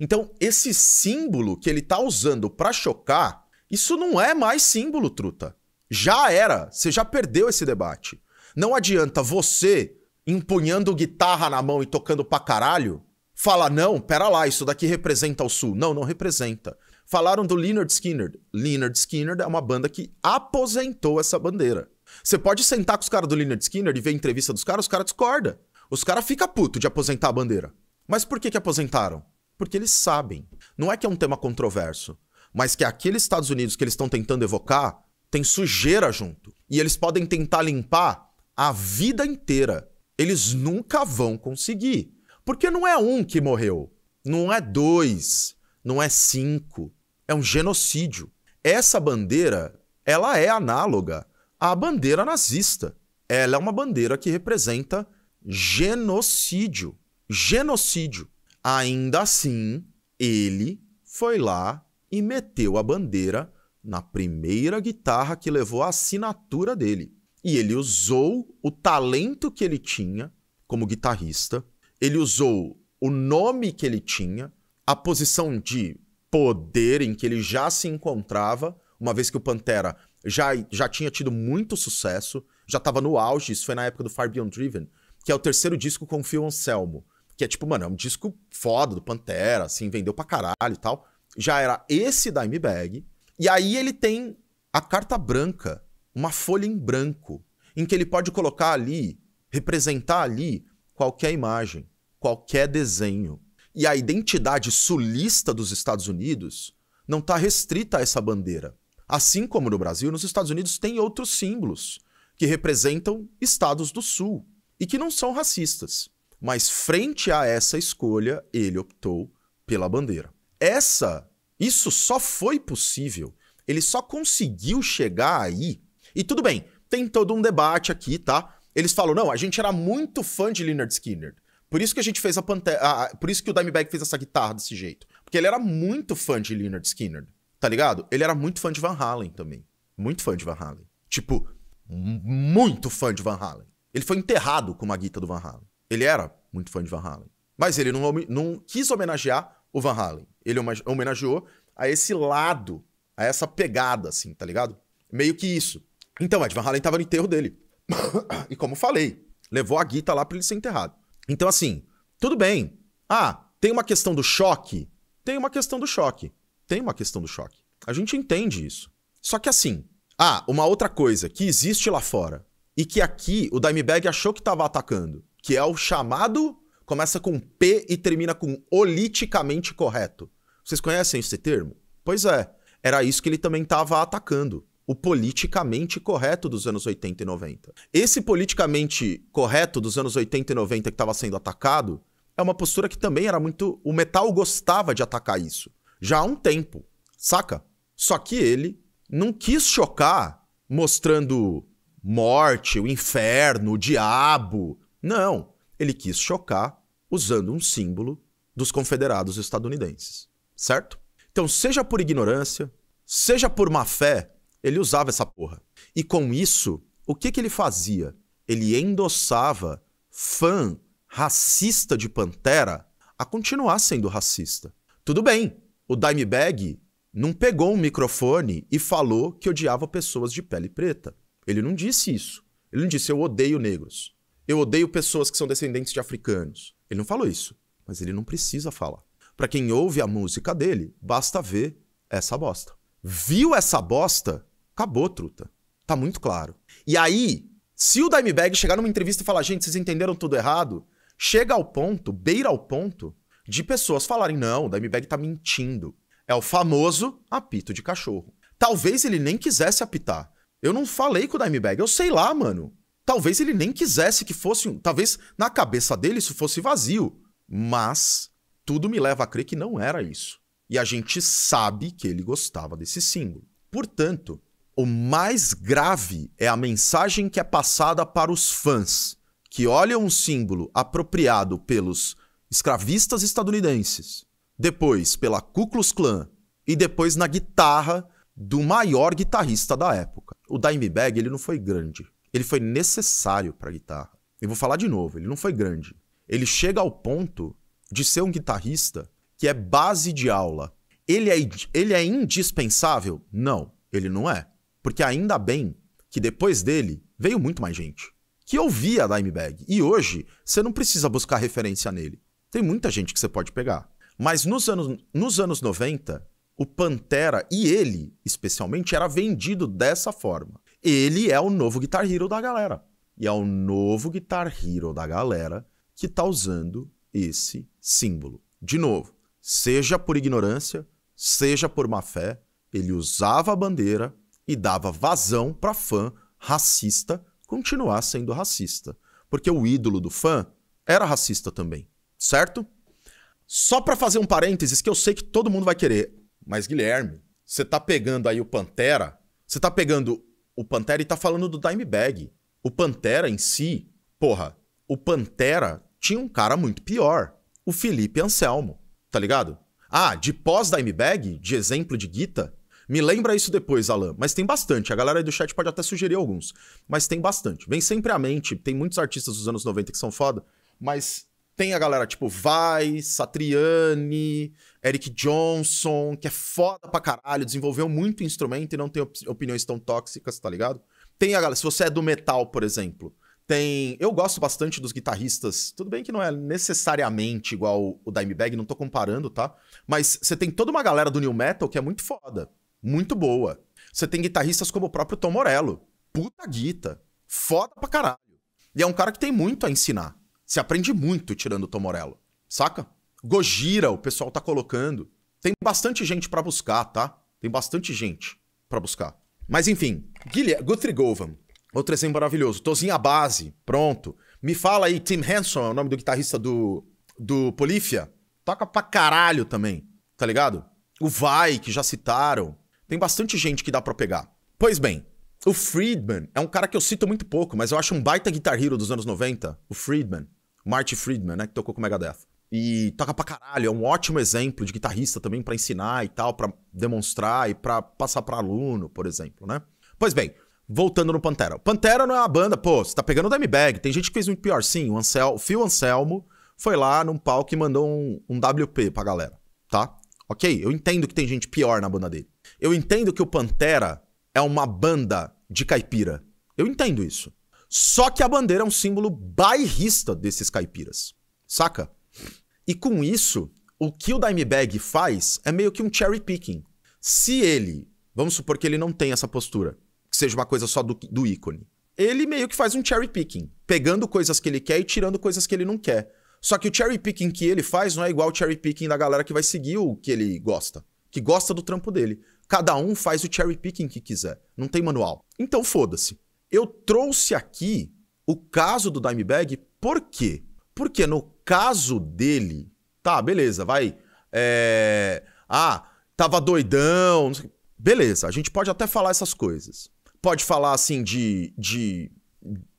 Então, esse símbolo que ele tá usando para chocar, isso não é mais símbolo, truta. Já era, você já perdeu esse debate. Não adianta você, empunhando guitarra na mão e tocando pra caralho, falar: não, pera lá, isso daqui representa o Sul. Não, não representa. Falaram do Leonard Skinner. Leonard Skinner é uma banda que aposentou essa bandeira. Você pode sentar com os caras do Leonard Skinner e ver a entrevista dos caras, os caras discordam. Os caras ficam puto de aposentar a bandeira. Mas por que, que aposentaram? Porque eles sabem. Não é que é um tema controverso, mas que aqueles Estados Unidos que eles estão tentando evocar tem sujeira junto. E eles podem tentar limpar a vida inteira. Eles nunca vão conseguir. Porque não é um que morreu, não é dois, não é cinco. É um genocídio. Essa bandeira, ela é análoga à bandeira nazista. Ela é uma bandeira que representa genocídio. Genocídio. Ainda assim, ele foi lá e meteu a bandeira na primeira guitarra que levou a assinatura dele. E ele usou o talento que ele tinha como guitarrista, ele usou o nome que ele tinha, a posição de poder em que ele já se encontrava, uma vez que o Pantera já, já tinha tido muito sucesso, já estava no auge, isso foi na época do Far Beyond Driven, que é o terceiro disco com o Phil Anselmo, que é tipo, mano, é um disco foda do Pantera, assim, vendeu pra caralho e tal. Já era esse da m e aí ele tem a carta branca uma folha em branco, em que ele pode colocar ali, representar ali qualquer imagem, qualquer desenho. E a identidade sulista dos Estados Unidos não está restrita a essa bandeira. Assim como no Brasil, nos Estados Unidos tem outros símbolos que representam estados do Sul e que não são racistas. Mas frente a essa escolha, ele optou pela bandeira. Essa, isso só foi possível, ele só conseguiu chegar aí e tudo bem, tem todo um debate aqui, tá? Eles falam, não, a gente era muito fã de Leonard Skinner. Por isso que a gente fez a Pantera... por isso que o Dimebag fez essa guitarra desse jeito. Porque ele era muito fã de Leonard Skinner, tá ligado? Ele era muito fã de Van Halen também. Muito fã de Van Halen. Tipo, muito fã de Van Halen. Ele foi enterrado com uma guita do Van Halen. Ele era muito fã de Van Halen. Mas ele não, não quis homenagear o Van Halen. Ele homenageou a esse lado, a essa pegada, assim, tá ligado? Meio que isso. Então, Ed Van Halen tava no enterro dele. e como falei, levou a guita lá para ele ser enterrado. Então, assim, tudo bem. Ah, tem uma questão do choque? Tem uma questão do choque. Tem uma questão do choque. A gente entende isso. Só que assim, ah, uma outra coisa que existe lá fora e que aqui o Dimebag achou que estava atacando, que é o chamado, começa com P e termina com politicamente correto. Vocês conhecem esse termo? Pois é, era isso que ele também estava atacando o politicamente correto dos anos 80 e 90. Esse politicamente correto dos anos 80 e 90 que estava sendo atacado é uma postura que também era muito. O metal gostava de atacar isso. Já há um tempo, saca? Só que ele não quis chocar mostrando morte, o inferno, o diabo. Não. Ele quis chocar usando um símbolo dos confederados estadunidenses. Certo? Então, seja por ignorância, seja por má fé, ele usava essa porra. E com isso, o que, que ele fazia? Ele endossava fã racista de Pantera a continuar sendo racista. Tudo bem, o Dimebag não pegou um microfone e falou que odiava pessoas de pele preta. Ele não disse isso. Ele não disse eu odeio negros. Eu odeio pessoas que são descendentes de africanos. Ele não falou isso, mas ele não precisa falar. Para quem ouve a música dele, basta ver essa bosta. Viu essa bosta? Acabou, truta. Tá muito claro. E aí, se o Dimebag chegar numa entrevista e falar, gente, vocês entenderam tudo errado, chega ao ponto, beira ao ponto, de pessoas falarem, não, o Dimebag tá mentindo. É o famoso apito de cachorro. Talvez ele nem quisesse apitar. Eu não falei com o Dimebag, eu sei lá, mano. Talvez ele nem quisesse que fosse um. Talvez na cabeça dele isso fosse vazio. Mas tudo me leva a crer que não era isso. E a gente sabe que ele gostava desse símbolo. Portanto, o mais grave é a mensagem que é passada para os fãs, que olham um símbolo apropriado pelos escravistas estadunidenses, depois pela Ku Klux Klan e depois na guitarra do maior guitarrista da época. O Dimebag, ele não foi grande, ele foi necessário para a guitarra. Eu vou falar de novo, ele não foi grande. Ele chega ao ponto de ser um guitarrista que é base de aula. Ele é, ele é indispensável? Não, ele não é porque ainda bem que depois dele veio muito mais gente que ouvia a Dimebag. E hoje você não precisa buscar referência nele. Tem muita gente que você pode pegar. Mas nos anos, nos anos 90, o Pantera e ele, especialmente, era vendido dessa forma. Ele é o novo Guitar Hero da galera. E é o novo Guitar Hero da galera que tá usando esse símbolo. De novo, seja por ignorância, seja por má fé, ele usava a bandeira e dava vazão para fã racista continuar sendo racista. Porque o ídolo do fã era racista também, certo? Só para fazer um parênteses que eu sei que todo mundo vai querer, mas Guilherme, você tá pegando aí o Pantera, você tá pegando o Pantera e tá falando do Dimebag. O Pantera em si, porra, o Pantera tinha um cara muito pior, o Felipe Anselmo, tá ligado? Ah, de pós-Dimebag, de exemplo de Guita, me lembra isso depois, Alan. Mas tem bastante. A galera aí do chat pode até sugerir alguns. Mas tem bastante. Vem sempre à mente. Tem muitos artistas dos anos 90 que são foda. Mas tem a galera tipo Vai, Satriani, Eric Johnson, que é foda pra caralho. Desenvolveu muito instrumento e não tem op opiniões tão tóxicas, tá ligado? Tem a galera. Se você é do metal, por exemplo. Tem. Eu gosto bastante dos guitarristas. Tudo bem que não é necessariamente igual o Dimebag, não tô comparando, tá? Mas você tem toda uma galera do New Metal que é muito foda muito boa. Você tem guitarristas como o próprio Tom Morello. Puta guita. Foda pra caralho. E é um cara que tem muito a ensinar. Você aprende muito tirando o Tom Morello. Saca? Gojira, o pessoal tá colocando. Tem bastante gente para buscar, tá? Tem bastante gente para buscar. Mas enfim, Guilherme, Guthrie Govan, outro exemplo maravilhoso. tozinha base, pronto. Me fala aí, Tim Henson é o nome do guitarrista do, do Polifia. Toca pra caralho também, tá ligado? O Vai, que já citaram. Tem bastante gente que dá para pegar. Pois bem, o Friedman é um cara que eu cito muito pouco, mas eu acho um baita guitar hero dos anos 90. O Friedman. Marty Friedman, né? Que tocou com o Megadeth. E toca pra caralho, é um ótimo exemplo de guitarrista também para ensinar e tal, para demonstrar e para passar para aluno, por exemplo, né? Pois bem, voltando no Pantera. Pantera não é uma banda, pô, você tá pegando o Dimebag, tem gente que fez muito pior. Sim, o, Ansel, o Phil Anselmo foi lá num palco e mandou um, um WP pra galera, tá? Ok? Eu entendo que tem gente pior na banda dele. Eu entendo que o Pantera é uma banda de caipira. Eu entendo isso. Só que a bandeira é um símbolo bairrista desses caipiras, saca? E com isso, o que o Dimebag faz é meio que um cherry picking. Se ele, vamos supor que ele não tem essa postura, que seja uma coisa só do, do ícone, ele meio que faz um cherry picking, pegando coisas que ele quer e tirando coisas que ele não quer. Só que o cherry picking que ele faz não é igual o cherry picking da galera que vai seguir o que ele gosta, que gosta do trampo dele. Cada um faz o cherry picking que quiser. Não tem manual. Então foda-se. Eu trouxe aqui o caso do Dimebag por quê? Porque no caso dele, tá, beleza, vai. É... Ah, tava doidão. Beleza, a gente pode até falar essas coisas. Pode falar assim de. de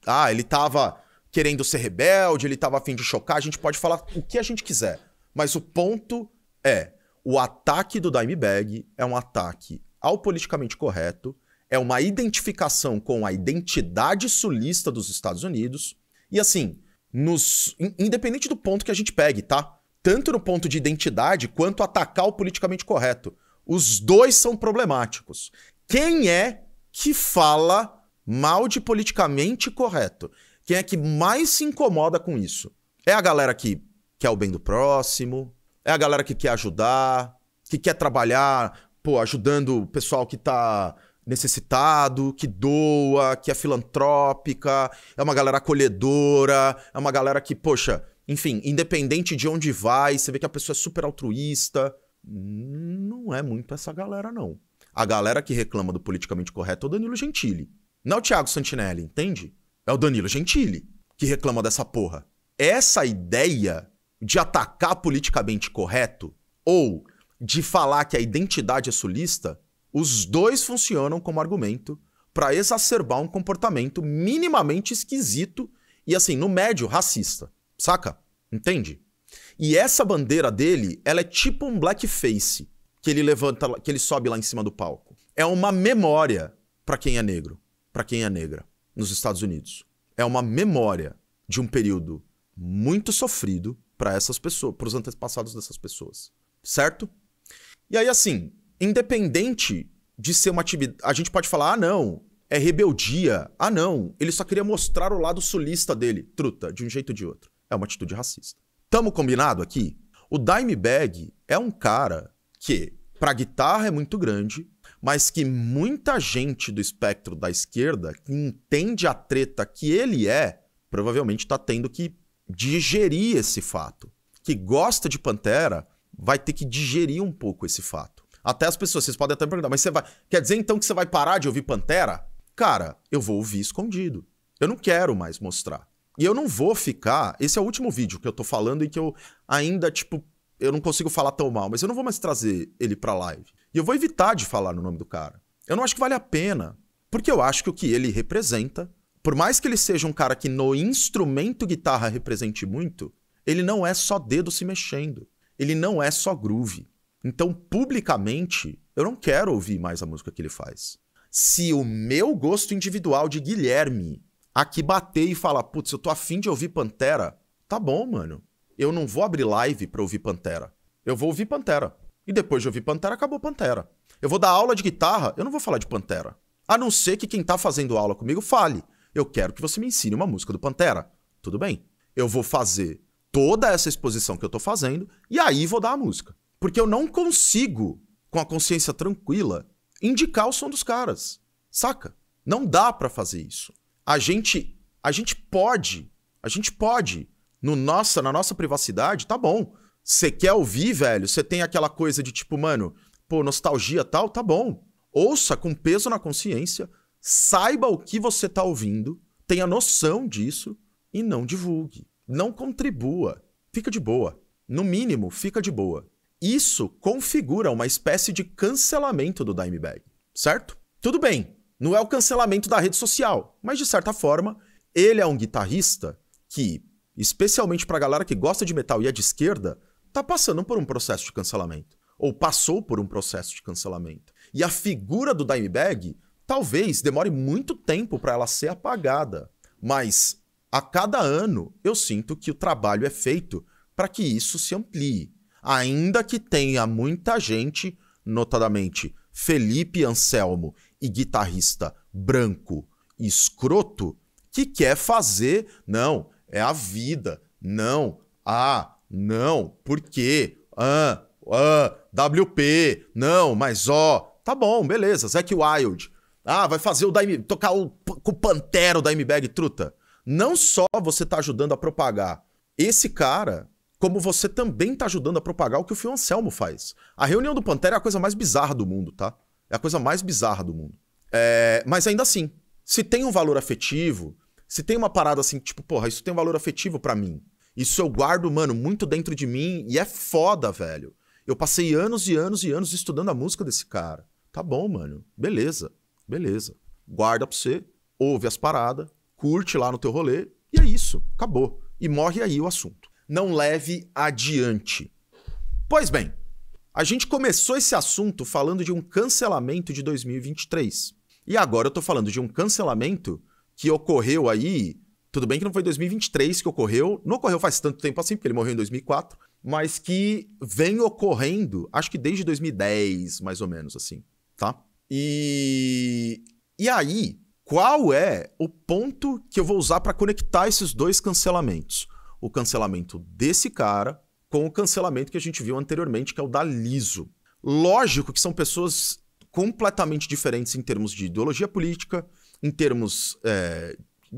ah, ele tava querendo ser rebelde, ele tava afim de chocar, a gente pode falar o que a gente quiser. Mas o ponto é, o ataque do Dimebag é um ataque ao politicamente correto, é uma identificação com a identidade sulista dos Estados Unidos. E assim, nos, independente do ponto que a gente pegue, tá? Tanto no ponto de identidade quanto atacar o politicamente correto. Os dois são problemáticos. Quem é que fala mal de politicamente correto? Quem é que mais se incomoda com isso? É a galera que quer o bem do próximo, é a galera que quer ajudar, que quer trabalhar, pô, ajudando o pessoal que tá necessitado, que doa, que é filantrópica, é uma galera acolhedora, é uma galera que, poxa, enfim, independente de onde vai, você vê que a pessoa é super altruísta. Não é muito essa galera, não. A galera que reclama do politicamente correto é o Danilo Gentili. Não é o Thiago Santinelli, entende? É o Danilo Gentili que reclama dessa porra. Essa ideia de atacar politicamente correto ou de falar que a identidade é sulista, os dois funcionam como argumento para exacerbar um comportamento minimamente esquisito e, assim, no médio, racista. Saca? Entende? E essa bandeira dele, ela é tipo um blackface que ele levanta, que ele sobe lá em cima do palco. É uma memória para quem é negro, para quem é negra nos Estados Unidos. É uma memória de um período muito sofrido, para essas pessoas, para os antepassados dessas pessoas, certo? E aí assim, independente de ser uma atividade, a gente pode falar, ah não, é rebeldia, ah não, ele só queria mostrar o lado sulista dele, truta, de um jeito ou de outro, é uma atitude racista. Tamo combinado aqui? O Dimebag é um cara que para guitarra é muito grande, mas que muita gente do espectro da esquerda que entende a treta que ele é, provavelmente tá tendo que digerir esse fato. Que gosta de Pantera vai ter que digerir um pouco esse fato. Até as pessoas, vocês podem até me perguntar, mas você vai. Quer dizer então que você vai parar de ouvir Pantera? Cara, eu vou ouvir escondido. Eu não quero mais mostrar. E eu não vou ficar. Esse é o último vídeo que eu tô falando e que eu ainda, tipo, eu não consigo falar tão mal, mas eu não vou mais trazer ele pra live. E eu vou evitar de falar no nome do cara. Eu não acho que vale a pena. Porque eu acho que o que ele representa por mais que ele seja um cara que no instrumento guitarra represente muito, ele não é só dedo se mexendo. Ele não é só groove. Então, publicamente, eu não quero ouvir mais a música que ele faz. Se o meu gosto individual de Guilherme aqui bater e falar, putz, eu tô afim de ouvir Pantera, tá bom, mano. Eu não vou abrir live pra ouvir Pantera. Eu vou ouvir Pantera. E depois de ouvir Pantera, acabou Pantera. Eu vou dar aula de guitarra, eu não vou falar de Pantera. A não ser que quem tá fazendo aula comigo fale. Eu quero que você me ensine uma música do Pantera. Tudo bem. Eu vou fazer toda essa exposição que eu tô fazendo e aí vou dar a música. Porque eu não consigo, com a consciência tranquila, indicar o som dos caras. Saca? Não dá para fazer isso. A gente a gente pode, a gente pode no nossa, na nossa privacidade, tá bom. Você quer ouvir, velho? Você tem aquela coisa de tipo, mano, pô, nostalgia tal, tá bom. Ouça com peso na consciência, saiba o que você está ouvindo, tenha noção disso e não divulgue. Não contribua. Fica de boa. No mínimo, fica de boa. Isso configura uma espécie de cancelamento do Dimebag, certo? Tudo bem, não é o cancelamento da rede social, mas de certa forma, ele é um guitarrista que, especialmente para a galera que gosta de metal e é de esquerda, tá passando por um processo de cancelamento. Ou passou por um processo de cancelamento. E a figura do Dimebag Talvez demore muito tempo para ela ser apagada, mas a cada ano eu sinto que o trabalho é feito para que isso se amplie. Ainda que tenha muita gente, notadamente Felipe Anselmo e guitarrista branco escroto, que quer fazer, não, é a vida, não, ah, não, por quê? Ah, ah, WP, não, mas ó, tá bom, beleza, Zack Wild. Ah, vai fazer o da tocar o, com o Pantero da M-Bag, truta. Não só você tá ajudando a propagar esse cara, como você também tá ajudando a propagar o que o Fio Anselmo faz. A reunião do Pantera é a coisa mais bizarra do mundo, tá? É a coisa mais bizarra do mundo. É... Mas ainda assim, se tem um valor afetivo, se tem uma parada assim, tipo, porra, isso tem um valor afetivo para mim. Isso eu guardo, mano, muito dentro de mim e é foda, velho. Eu passei anos e anos e anos estudando a música desse cara. Tá bom, mano. Beleza. Beleza. Guarda pra você, ouve as paradas, curte lá no teu rolê, e é isso. Acabou. E morre aí o assunto. Não leve adiante. Pois bem, a gente começou esse assunto falando de um cancelamento de 2023. E agora eu tô falando de um cancelamento que ocorreu aí. Tudo bem que não foi 2023 que ocorreu, não ocorreu faz tanto tempo assim, porque ele morreu em 2004, mas que vem ocorrendo, acho que desde 2010, mais ou menos assim, tá? E e aí, qual é o ponto que eu vou usar para conectar esses dois cancelamentos? O cancelamento desse cara com o cancelamento que a gente viu anteriormente, que é o da Liso. Lógico que são pessoas completamente diferentes em termos de ideologia política, em termos. É,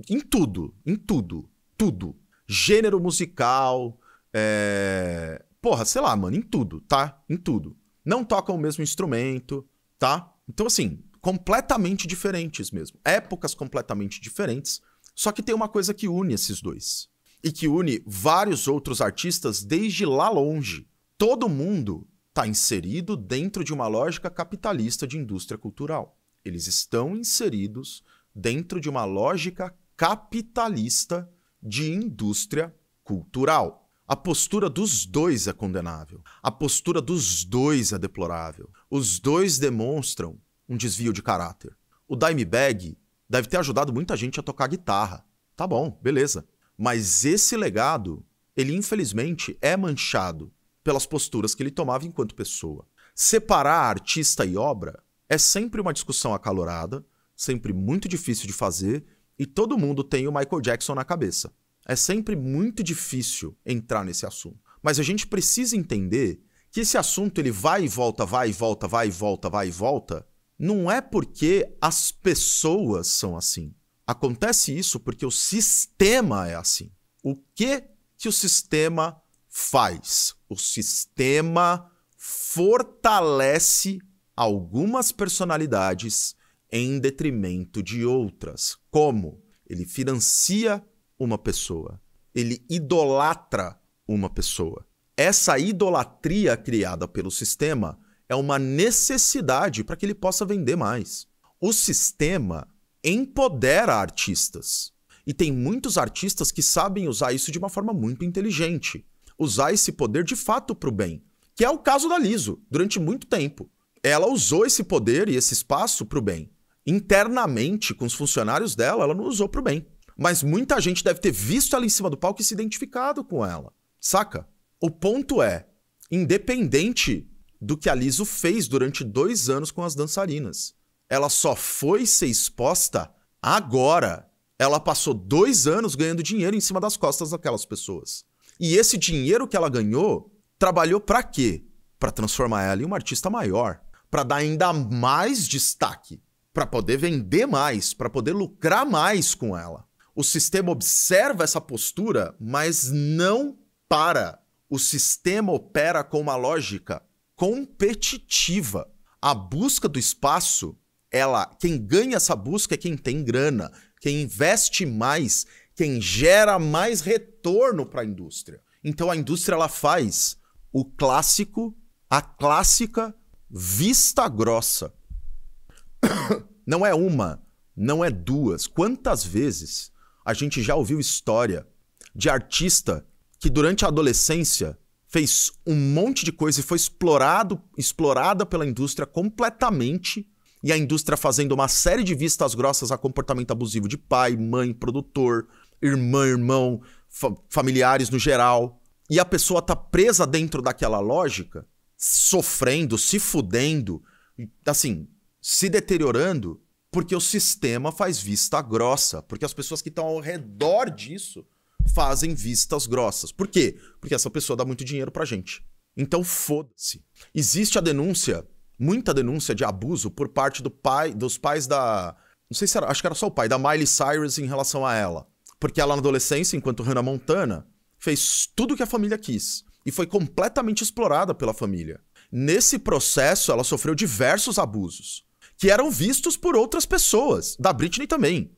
em tudo, em tudo, tudo. Gênero musical, é, porra, sei lá, mano, em tudo, tá? Em tudo. Não tocam o mesmo instrumento, tá? Então, assim, completamente diferentes mesmo. Épocas completamente diferentes, só que tem uma coisa que une esses dois. E que une vários outros artistas desde lá longe. Todo mundo está inserido dentro de uma lógica capitalista de indústria cultural. Eles estão inseridos dentro de uma lógica capitalista de indústria cultural. A postura dos dois é condenável. A postura dos dois é deplorável. Os dois demonstram um desvio de caráter. O Dimebag deve ter ajudado muita gente a tocar guitarra. Tá bom, beleza. Mas esse legado, ele infelizmente é manchado pelas posturas que ele tomava enquanto pessoa. Separar artista e obra é sempre uma discussão acalorada, sempre muito difícil de fazer e todo mundo tem o Michael Jackson na cabeça. É sempre muito difícil entrar nesse assunto. Mas a gente precisa entender que esse assunto ele vai e volta, vai e volta, vai e volta, vai e volta, não é porque as pessoas são assim. Acontece isso porque o sistema é assim. O que que o sistema faz? O sistema fortalece algumas personalidades em detrimento de outras. Como? Ele financia uma pessoa, ele idolatra uma pessoa, essa idolatria criada pelo sistema é uma necessidade para que ele possa vender mais. O sistema empodera artistas. E tem muitos artistas que sabem usar isso de uma forma muito inteligente. Usar esse poder de fato para o bem, que é o caso da Liso, durante muito tempo. Ela usou esse poder e esse espaço para o bem. Internamente, com os funcionários dela, ela não usou para o bem. Mas muita gente deve ter visto ela em cima do palco e se identificado com ela, saca? O ponto é, independente do que a Liso fez durante dois anos com as dançarinas, ela só foi ser exposta agora. Ela passou dois anos ganhando dinheiro em cima das costas daquelas pessoas. E esse dinheiro que ela ganhou, trabalhou para quê? Para transformar ela em uma artista maior, para dar ainda mais destaque, para poder vender mais, para poder lucrar mais com ela. O sistema observa essa postura, mas não para o sistema opera com uma lógica competitiva. A busca do espaço, ela, quem ganha essa busca é quem tem grana, quem investe mais, quem gera mais retorno para a indústria. Então a indústria ela faz o clássico, a clássica vista grossa. Não é uma, não é duas. Quantas vezes a gente já ouviu história de artista que durante a adolescência fez um monte de coisa e foi explorado, explorada pela indústria completamente. E a indústria fazendo uma série de vistas grossas a comportamento abusivo de pai, mãe, produtor, irmã, irmão, fa familiares no geral. E a pessoa tá presa dentro daquela lógica, sofrendo, se fudendo, assim, se deteriorando, porque o sistema faz vista grossa, porque as pessoas que estão ao redor disso fazem vistas grossas. Por quê? Porque essa pessoa dá muito dinheiro pra gente. Então foda-se. Existe a denúncia, muita denúncia de abuso por parte do pai, dos pais da. Não sei se era, acho que era só o pai, da Miley Cyrus em relação a ela. Porque ela na adolescência, enquanto Hannah Montana, fez tudo o que a família quis e foi completamente explorada pela família. Nesse processo, ela sofreu diversos abusos que eram vistos por outras pessoas, da Britney também.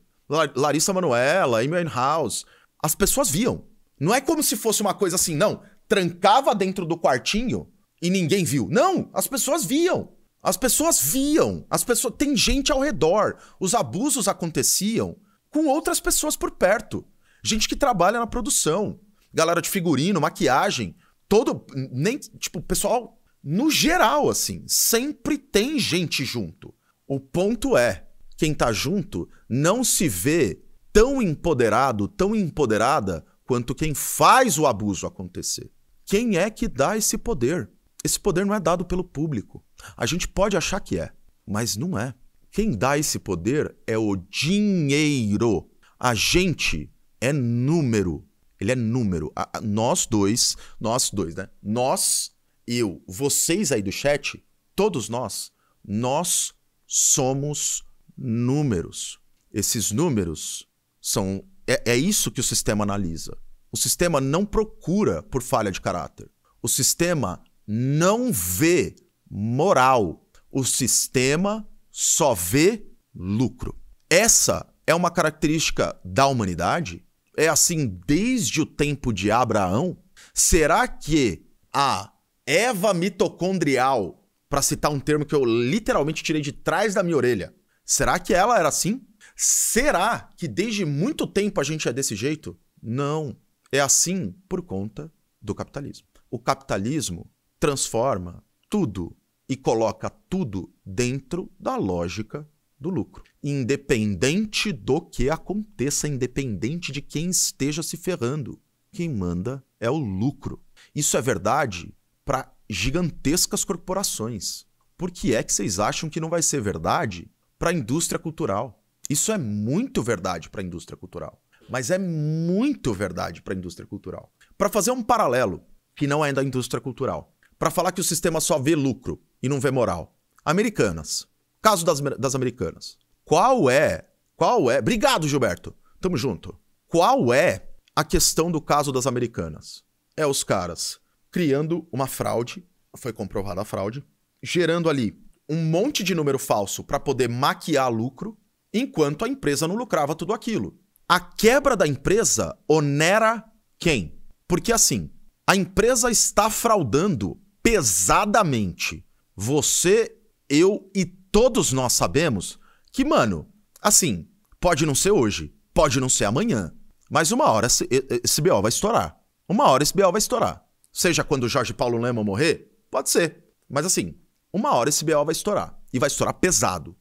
Larissa Manoela, Amy House, as pessoas viam. Não é como se fosse uma coisa assim, não, trancava dentro do quartinho e ninguém viu. Não, as pessoas viam. As pessoas viam, as pessoas tem gente ao redor. Os abusos aconteciam com outras pessoas por perto. Gente que trabalha na produção, galera de figurino, maquiagem, todo nem tipo, pessoal no geral assim, sempre tem gente junto. O ponto é, quem tá junto não se vê tão empoderado, tão empoderada quanto quem faz o abuso acontecer. Quem é que dá esse poder? Esse poder não é dado pelo público. A gente pode achar que é, mas não é. Quem dá esse poder é o dinheiro. A gente é número. Ele é número. A, a, nós dois, nós dois, né? Nós, eu, vocês aí do chat, todos nós, nós somos números. Esses números são, é, é isso que o sistema analisa. O sistema não procura por falha de caráter. O sistema não vê moral. O sistema só vê lucro. Essa é uma característica da humanidade? É assim desde o tempo de Abraão? Será que a Eva mitocondrial, para citar um termo que eu literalmente tirei de trás da minha orelha, será que ela era assim? Será que desde muito tempo a gente é desse jeito? Não. É assim por conta do capitalismo. O capitalismo transforma tudo e coloca tudo dentro da lógica do lucro. Independente do que aconteça, independente de quem esteja se ferrando, quem manda é o lucro. Isso é verdade para gigantescas corporações. Por que é que vocês acham que não vai ser verdade para a indústria cultural? Isso é muito verdade para a indústria cultural. Mas é muito verdade para a indústria cultural. Para fazer um paralelo, que não é da indústria cultural, para falar que o sistema só vê lucro e não vê moral. Americanas. Caso das, das americanas. Qual é? Qual é? Obrigado, Gilberto. Tamo junto. Qual é a questão do caso das americanas? É os caras criando uma fraude, foi comprovada a fraude, gerando ali um monte de número falso para poder maquiar lucro enquanto a empresa não lucrava tudo aquilo. A quebra da empresa onera quem? Porque assim, a empresa está fraudando pesadamente. Você, eu e todos nós sabemos que, mano, assim, pode não ser hoje, pode não ser amanhã, mas uma hora esse, esse BO vai estourar. Uma hora esse BO vai estourar. Seja quando Jorge Paulo Lema morrer, pode ser. Mas assim, uma hora esse BO vai estourar. E vai estourar pesado.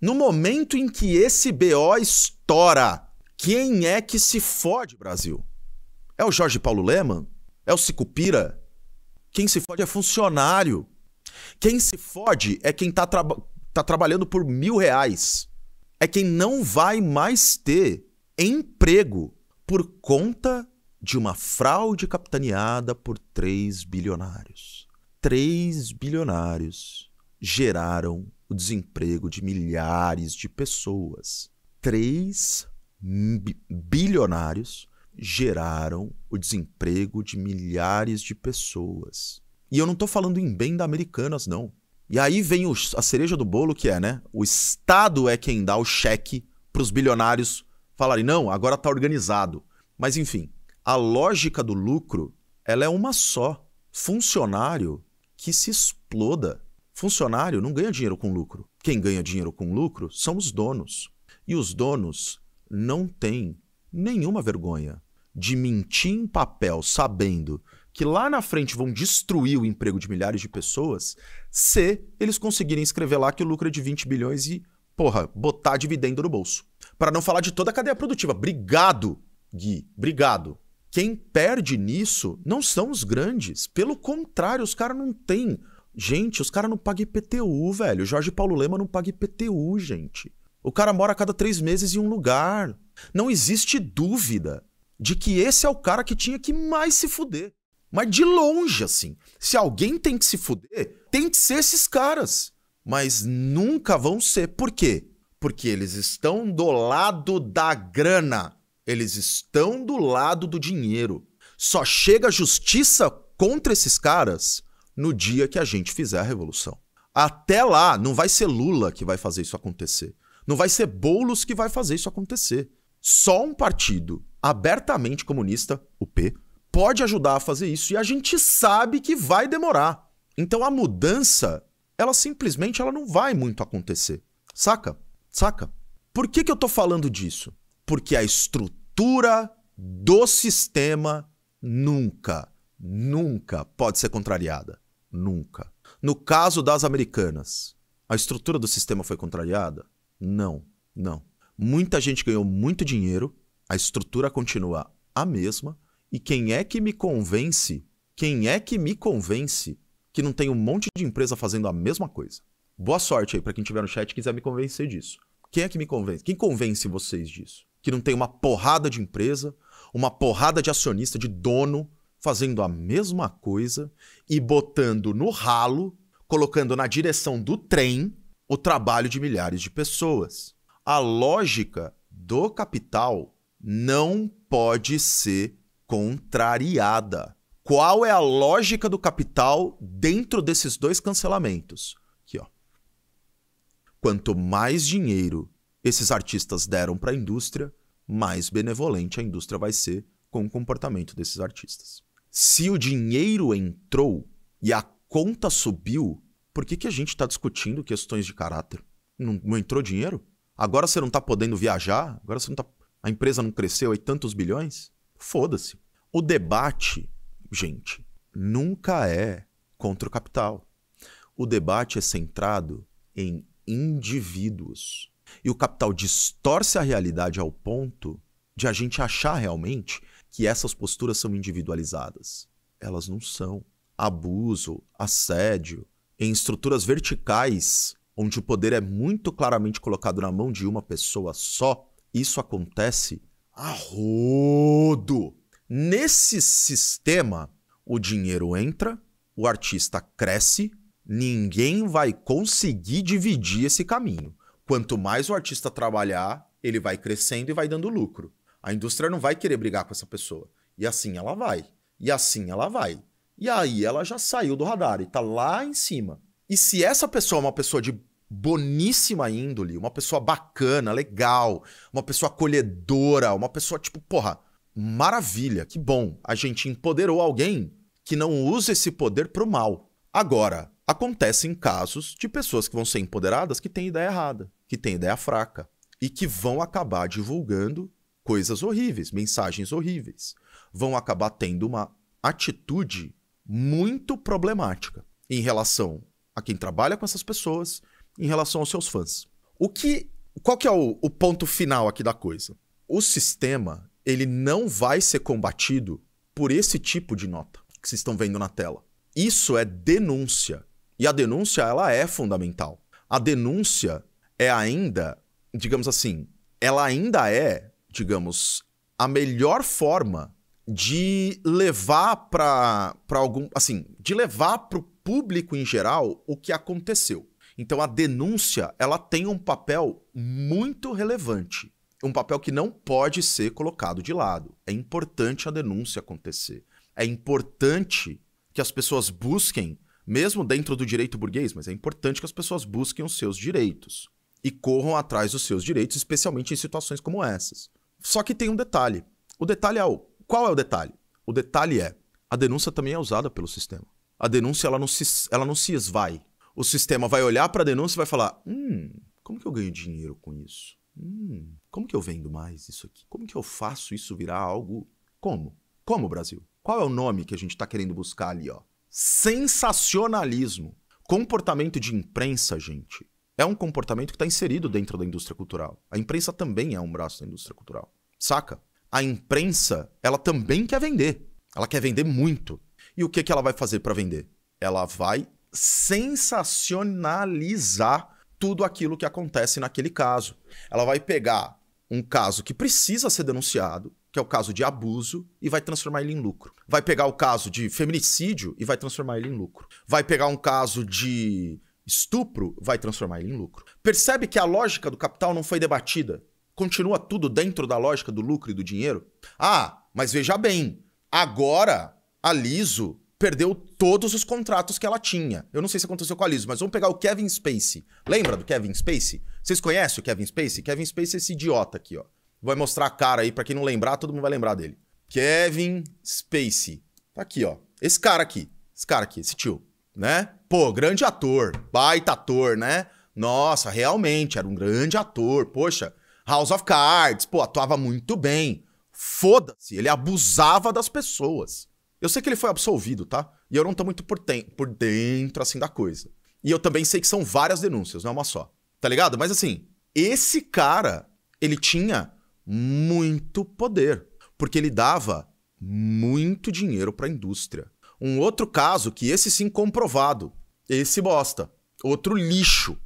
No momento em que esse BO estoura, quem é que se fode, Brasil? É o Jorge Paulo Leman? É o Sicupira? Quem se fode é funcionário. Quem se fode é quem tá, tra tá trabalhando por mil reais. É quem não vai mais ter emprego por conta de uma fraude capitaneada por três bilionários. Três bilionários geraram o desemprego de milhares de pessoas. Três bilionários geraram o desemprego de milhares de pessoas. E eu não estou falando em bem da Americanas, não. E aí vem o, a cereja do bolo, que é, né? O Estado é quem dá o cheque para os bilionários falarem, não, agora está organizado. Mas enfim, a lógica do lucro, ela é uma só. Funcionário que se exploda. Funcionário não ganha dinheiro com lucro. Quem ganha dinheiro com lucro são os donos. E os donos não têm nenhuma vergonha de mentir em papel, sabendo que lá na frente vão destruir o emprego de milhares de pessoas, se eles conseguirem escrever lá que o lucro é de 20 bilhões e, porra, botar dividendo no bolso. Para não falar de toda a cadeia produtiva. Obrigado, Gui. Obrigado. Quem perde nisso não são os grandes. Pelo contrário, os caras não têm Gente, os caras não pagam IPTU, velho. O Jorge Paulo Lema não paga IPTU, gente. O cara mora a cada três meses em um lugar. Não existe dúvida de que esse é o cara que tinha que mais se fuder. Mas de longe, assim. Se alguém tem que se fuder, tem que ser esses caras. Mas nunca vão ser. Por quê? Porque eles estão do lado da grana. Eles estão do lado do dinheiro. Só chega justiça contra esses caras no dia que a gente fizer a revolução. Até lá, não vai ser Lula que vai fazer isso acontecer. Não vai ser Boulos que vai fazer isso acontecer. Só um partido abertamente comunista, o P, pode ajudar a fazer isso e a gente sabe que vai demorar. Então a mudança, ela simplesmente ela não vai muito acontecer. Saca? Saca? Por que, que eu tô falando disso? Porque a estrutura do sistema nunca, nunca pode ser contrariada. Nunca. No caso das americanas, a estrutura do sistema foi contrariada? Não, não. Muita gente ganhou muito dinheiro, a estrutura continua a mesma, e quem é que me convence? Quem é que me convence que não tem um monte de empresa fazendo a mesma coisa? Boa sorte aí para quem estiver no chat e quiser me convencer disso. Quem é que me convence? Quem convence vocês disso? Que não tem uma porrada de empresa, uma porrada de acionista, de dono, fazendo a mesma coisa e botando no ralo, colocando na direção do trem o trabalho de milhares de pessoas. A lógica do capital não pode ser contrariada. Qual é a lógica do capital dentro desses dois cancelamentos? Aqui, ó. Quanto mais dinheiro esses artistas deram para a indústria, mais benevolente a indústria vai ser com o comportamento desses artistas. Se o dinheiro entrou e a conta subiu, por que, que a gente está discutindo questões de caráter? Não, não, entrou dinheiro? Agora você não está podendo viajar? Agora você não tá... a empresa não cresceu aí tantos bilhões? Foda-se. O debate, gente, nunca é contra o capital. O debate é centrado em indivíduos. E o capital distorce a realidade ao ponto de a gente achar realmente que essas posturas são individualizadas. Elas não são. Abuso, assédio, em estruturas verticais, onde o poder é muito claramente colocado na mão de uma pessoa só, isso acontece a rodo. Nesse sistema, o dinheiro entra, o artista cresce, ninguém vai conseguir dividir esse caminho. Quanto mais o artista trabalhar, ele vai crescendo e vai dando lucro. A indústria não vai querer brigar com essa pessoa. E assim ela vai. E assim ela vai. E aí ela já saiu do radar e tá lá em cima. E se essa pessoa é uma pessoa de boníssima índole, uma pessoa bacana, legal, uma pessoa acolhedora, uma pessoa tipo, porra, maravilha, que bom. A gente empoderou alguém que não usa esse poder pro mal. Agora, acontecem casos de pessoas que vão ser empoderadas que têm ideia errada, que têm ideia fraca e que vão acabar divulgando coisas horríveis, mensagens horríveis, vão acabar tendo uma atitude muito problemática em relação a quem trabalha com essas pessoas, em relação aos seus fãs. O que, qual que é o, o ponto final aqui da coisa? O sistema ele não vai ser combatido por esse tipo de nota que vocês estão vendo na tela. Isso é denúncia e a denúncia ela é fundamental. A denúncia é ainda, digamos assim, ela ainda é digamos, a melhor forma de levar para algum. Assim, de levar para o público em geral o que aconteceu. Então a denúncia ela tem um papel muito relevante, um papel que não pode ser colocado de lado. É importante a denúncia acontecer. É importante que as pessoas busquem, mesmo dentro do direito burguês, mas é importante que as pessoas busquem os seus direitos e corram atrás dos seus direitos, especialmente em situações como essas. Só que tem um detalhe. O detalhe é o. Qual é o detalhe? O detalhe é: a denúncia também é usada pelo sistema. A denúncia ela não se, ela não se esvai. O sistema vai olhar para a denúncia e vai falar: hum, como que eu ganho dinheiro com isso? Hum, como que eu vendo mais isso aqui? Como que eu faço isso virar algo? Como? Como, Brasil? Qual é o nome que a gente está querendo buscar ali, ó? Sensacionalismo. Comportamento de imprensa, gente, é um comportamento que está inserido dentro da indústria cultural. A imprensa também é um braço da indústria cultural saca? A imprensa, ela também quer vender. Ela quer vender muito. E o que, que ela vai fazer para vender? Ela vai sensacionalizar tudo aquilo que acontece naquele caso. Ela vai pegar um caso que precisa ser denunciado, que é o caso de abuso, e vai transformar ele em lucro. Vai pegar o caso de feminicídio e vai transformar ele em lucro. Vai pegar um caso de estupro, vai transformar ele em lucro. Percebe que a lógica do capital não foi debatida. Continua tudo dentro da lógica do lucro e do dinheiro? Ah, mas veja bem, agora a Liso perdeu todos os contratos que ela tinha. Eu não sei se aconteceu com a Liso, mas vamos pegar o Kevin Spacey. Lembra do Kevin Spacey? Vocês conhecem o Kevin Spacey? Kevin Spacey é esse idiota aqui, ó. Vai mostrar a cara aí, para quem não lembrar, todo mundo vai lembrar dele. Kevin Spacey. Tá aqui, ó. Esse cara aqui. Esse cara aqui, esse tio, né? Pô, grande ator. Baita ator, né? Nossa, realmente, era um grande ator. Poxa, House of Cards, pô, atuava muito bem. Foda-se, ele abusava das pessoas. Eu sei que ele foi absolvido, tá? E eu não tô muito por, por dentro, assim, da coisa. E eu também sei que são várias denúncias, não é uma só. Tá ligado? Mas assim, esse cara, ele tinha muito poder. Porque ele dava muito dinheiro pra indústria. Um outro caso que esse sim comprovado. Esse bosta. Outro lixo.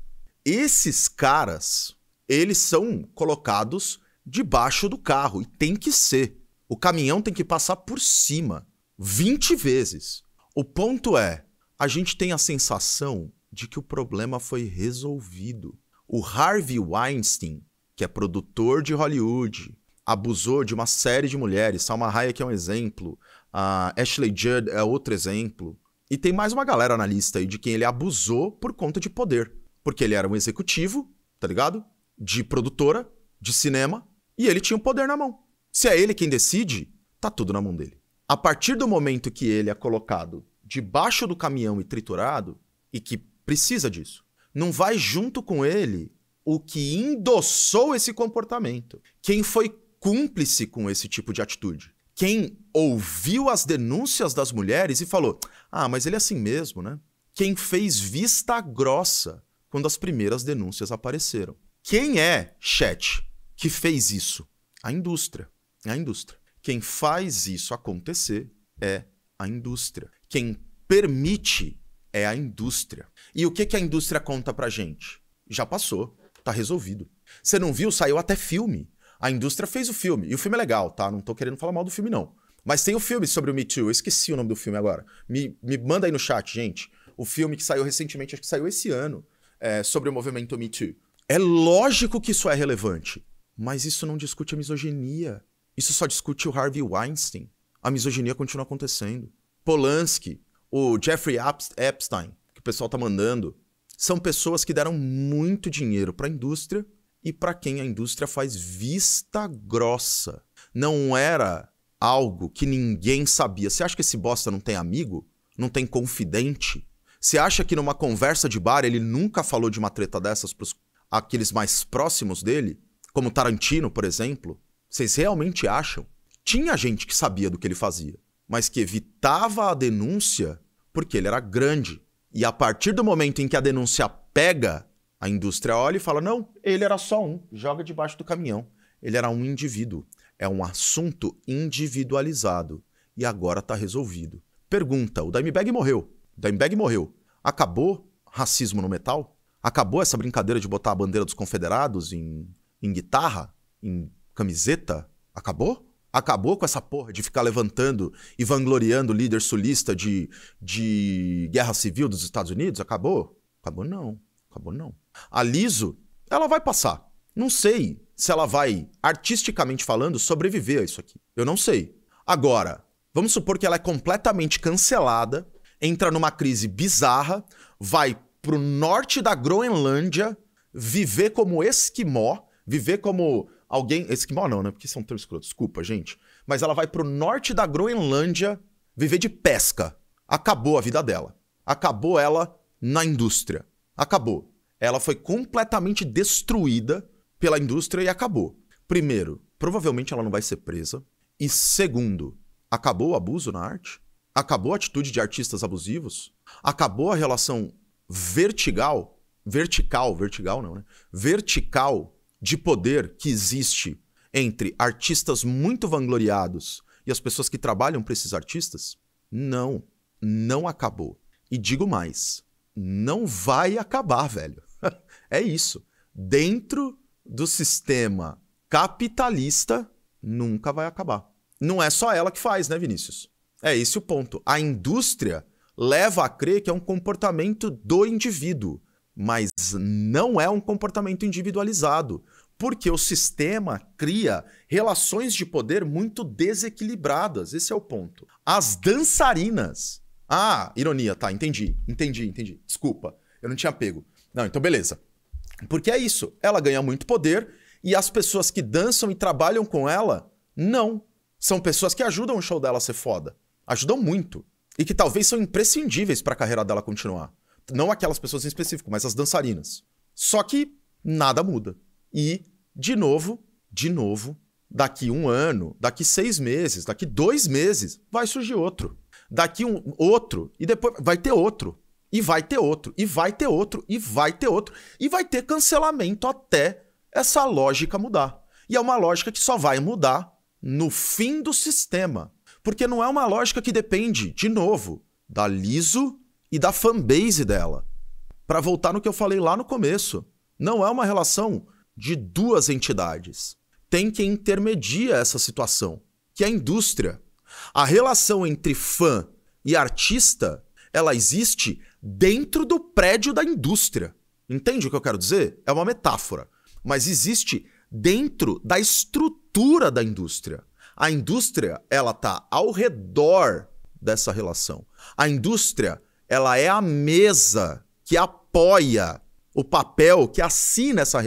Esses caras eles são colocados debaixo do carro e tem que ser. O caminhão tem que passar por cima 20 vezes. O ponto é, a gente tem a sensação de que o problema foi resolvido. O Harvey Weinstein, que é produtor de Hollywood, abusou de uma série de mulheres. Salma Hayek é um exemplo, a Ashley Judd é outro exemplo. E tem mais uma galera na lista aí de quem ele abusou por conta de poder. Porque ele era um executivo, tá ligado? de produtora, de cinema, e ele tinha o poder na mão. Se é ele quem decide, tá tudo na mão dele. A partir do momento que ele é colocado debaixo do caminhão e triturado, e que precisa disso, não vai junto com ele o que endossou esse comportamento. Quem foi cúmplice com esse tipo de atitude? Quem ouviu as denúncias das mulheres e falou: ah, mas ele é assim mesmo, né? Quem fez vista grossa quando as primeiras denúncias apareceram. Quem é chat que fez isso? A indústria. A indústria. Quem faz isso acontecer é a indústria. Quem permite é a indústria. E o que, que a indústria conta pra gente? Já passou, tá resolvido. Você não viu? Saiu até filme. A indústria fez o filme. E o filme é legal, tá? Não tô querendo falar mal do filme, não. Mas tem o um filme sobre o Me Too. Eu esqueci o nome do filme agora. Me, me manda aí no chat, gente. O filme que saiu recentemente, acho que saiu esse ano, é, sobre o movimento Me Too. É lógico que isso é relevante, mas isso não discute a misoginia. Isso só discute o Harvey Weinstein. A misoginia continua acontecendo. Polanski, o Jeffrey Epstein, que o pessoal tá mandando, são pessoas que deram muito dinheiro para a indústria e para quem a indústria faz vista grossa. Não era algo que ninguém sabia. Você acha que esse bosta não tem amigo? Não tem confidente? Você acha que numa conversa de bar ele nunca falou de uma treta dessas pros aqueles mais próximos dele, como Tarantino, por exemplo, vocês realmente acham? Tinha gente que sabia do que ele fazia, mas que evitava a denúncia porque ele era grande. E a partir do momento em que a denúncia pega, a indústria olha e fala: não, ele era só um, joga debaixo do caminhão. Ele era um indivíduo. É um assunto individualizado. E agora está resolvido. Pergunta: o Dimebag morreu. O Dimebag morreu. Acabou racismo no metal? Acabou essa brincadeira de botar a bandeira dos confederados em, em guitarra, em camiseta? Acabou? Acabou com essa porra de ficar levantando e vangloriando o líder sulista de, de guerra civil dos Estados Unidos? Acabou? Acabou não. Acabou não. A Liso, ela vai passar. Não sei se ela vai, artisticamente falando, sobreviver a isso aqui. Eu não sei. Agora, vamos supor que ela é completamente cancelada, entra numa crise bizarra, vai pro norte da Groenlândia viver como esquimó, viver como alguém. Esquimó não, né? Porque são termos escroto, desculpa, gente. Mas ela vai pro norte da Groenlândia viver de pesca. Acabou a vida dela. Acabou ela na indústria. Acabou. Ela foi completamente destruída pela indústria e acabou. Primeiro, provavelmente ela não vai ser presa. E segundo, acabou o abuso na arte? Acabou a atitude de artistas abusivos? Acabou a relação vertical, vertical, vertical não, né? Vertical de poder que existe entre artistas muito vangloriados e as pessoas que trabalham para esses artistas? Não, não acabou. E digo mais, não vai acabar, velho. é isso. Dentro do sistema capitalista, nunca vai acabar. Não é só ela que faz, né, Vinícius? É esse o ponto. A indústria leva a crer que é um comportamento do indivíduo, mas não é um comportamento individualizado, porque o sistema cria relações de poder muito desequilibradas. Esse é o ponto. As dançarinas. Ah, ironia, tá, entendi, entendi, entendi. Desculpa, eu não tinha pego. Não, então beleza. Porque é isso, ela ganha muito poder e as pessoas que dançam e trabalham com ela, não. São pessoas que ajudam o show dela a ser foda. Ajudam muito e que talvez são imprescindíveis para a carreira dela continuar. Não aquelas pessoas em específico, mas as dançarinas. Só que nada muda. E, de novo, de novo, daqui um ano, daqui seis meses, daqui dois meses, vai surgir outro. Daqui um outro, e depois vai ter outro. E vai ter outro, e vai ter outro, e vai ter outro, e vai ter cancelamento até essa lógica mudar. E é uma lógica que só vai mudar no fim do sistema. Porque não é uma lógica que depende, de novo, da Liso e da fanbase dela. Para voltar no que eu falei lá no começo, não é uma relação de duas entidades. Tem quem intermedia essa situação, que é a indústria. A relação entre fã e artista, ela existe dentro do prédio da indústria. Entende o que eu quero dizer? É uma metáfora, mas existe dentro da estrutura da indústria. A indústria, ela tá ao redor dessa relação. A indústria, ela é a mesa que apoia o papel que assina essa,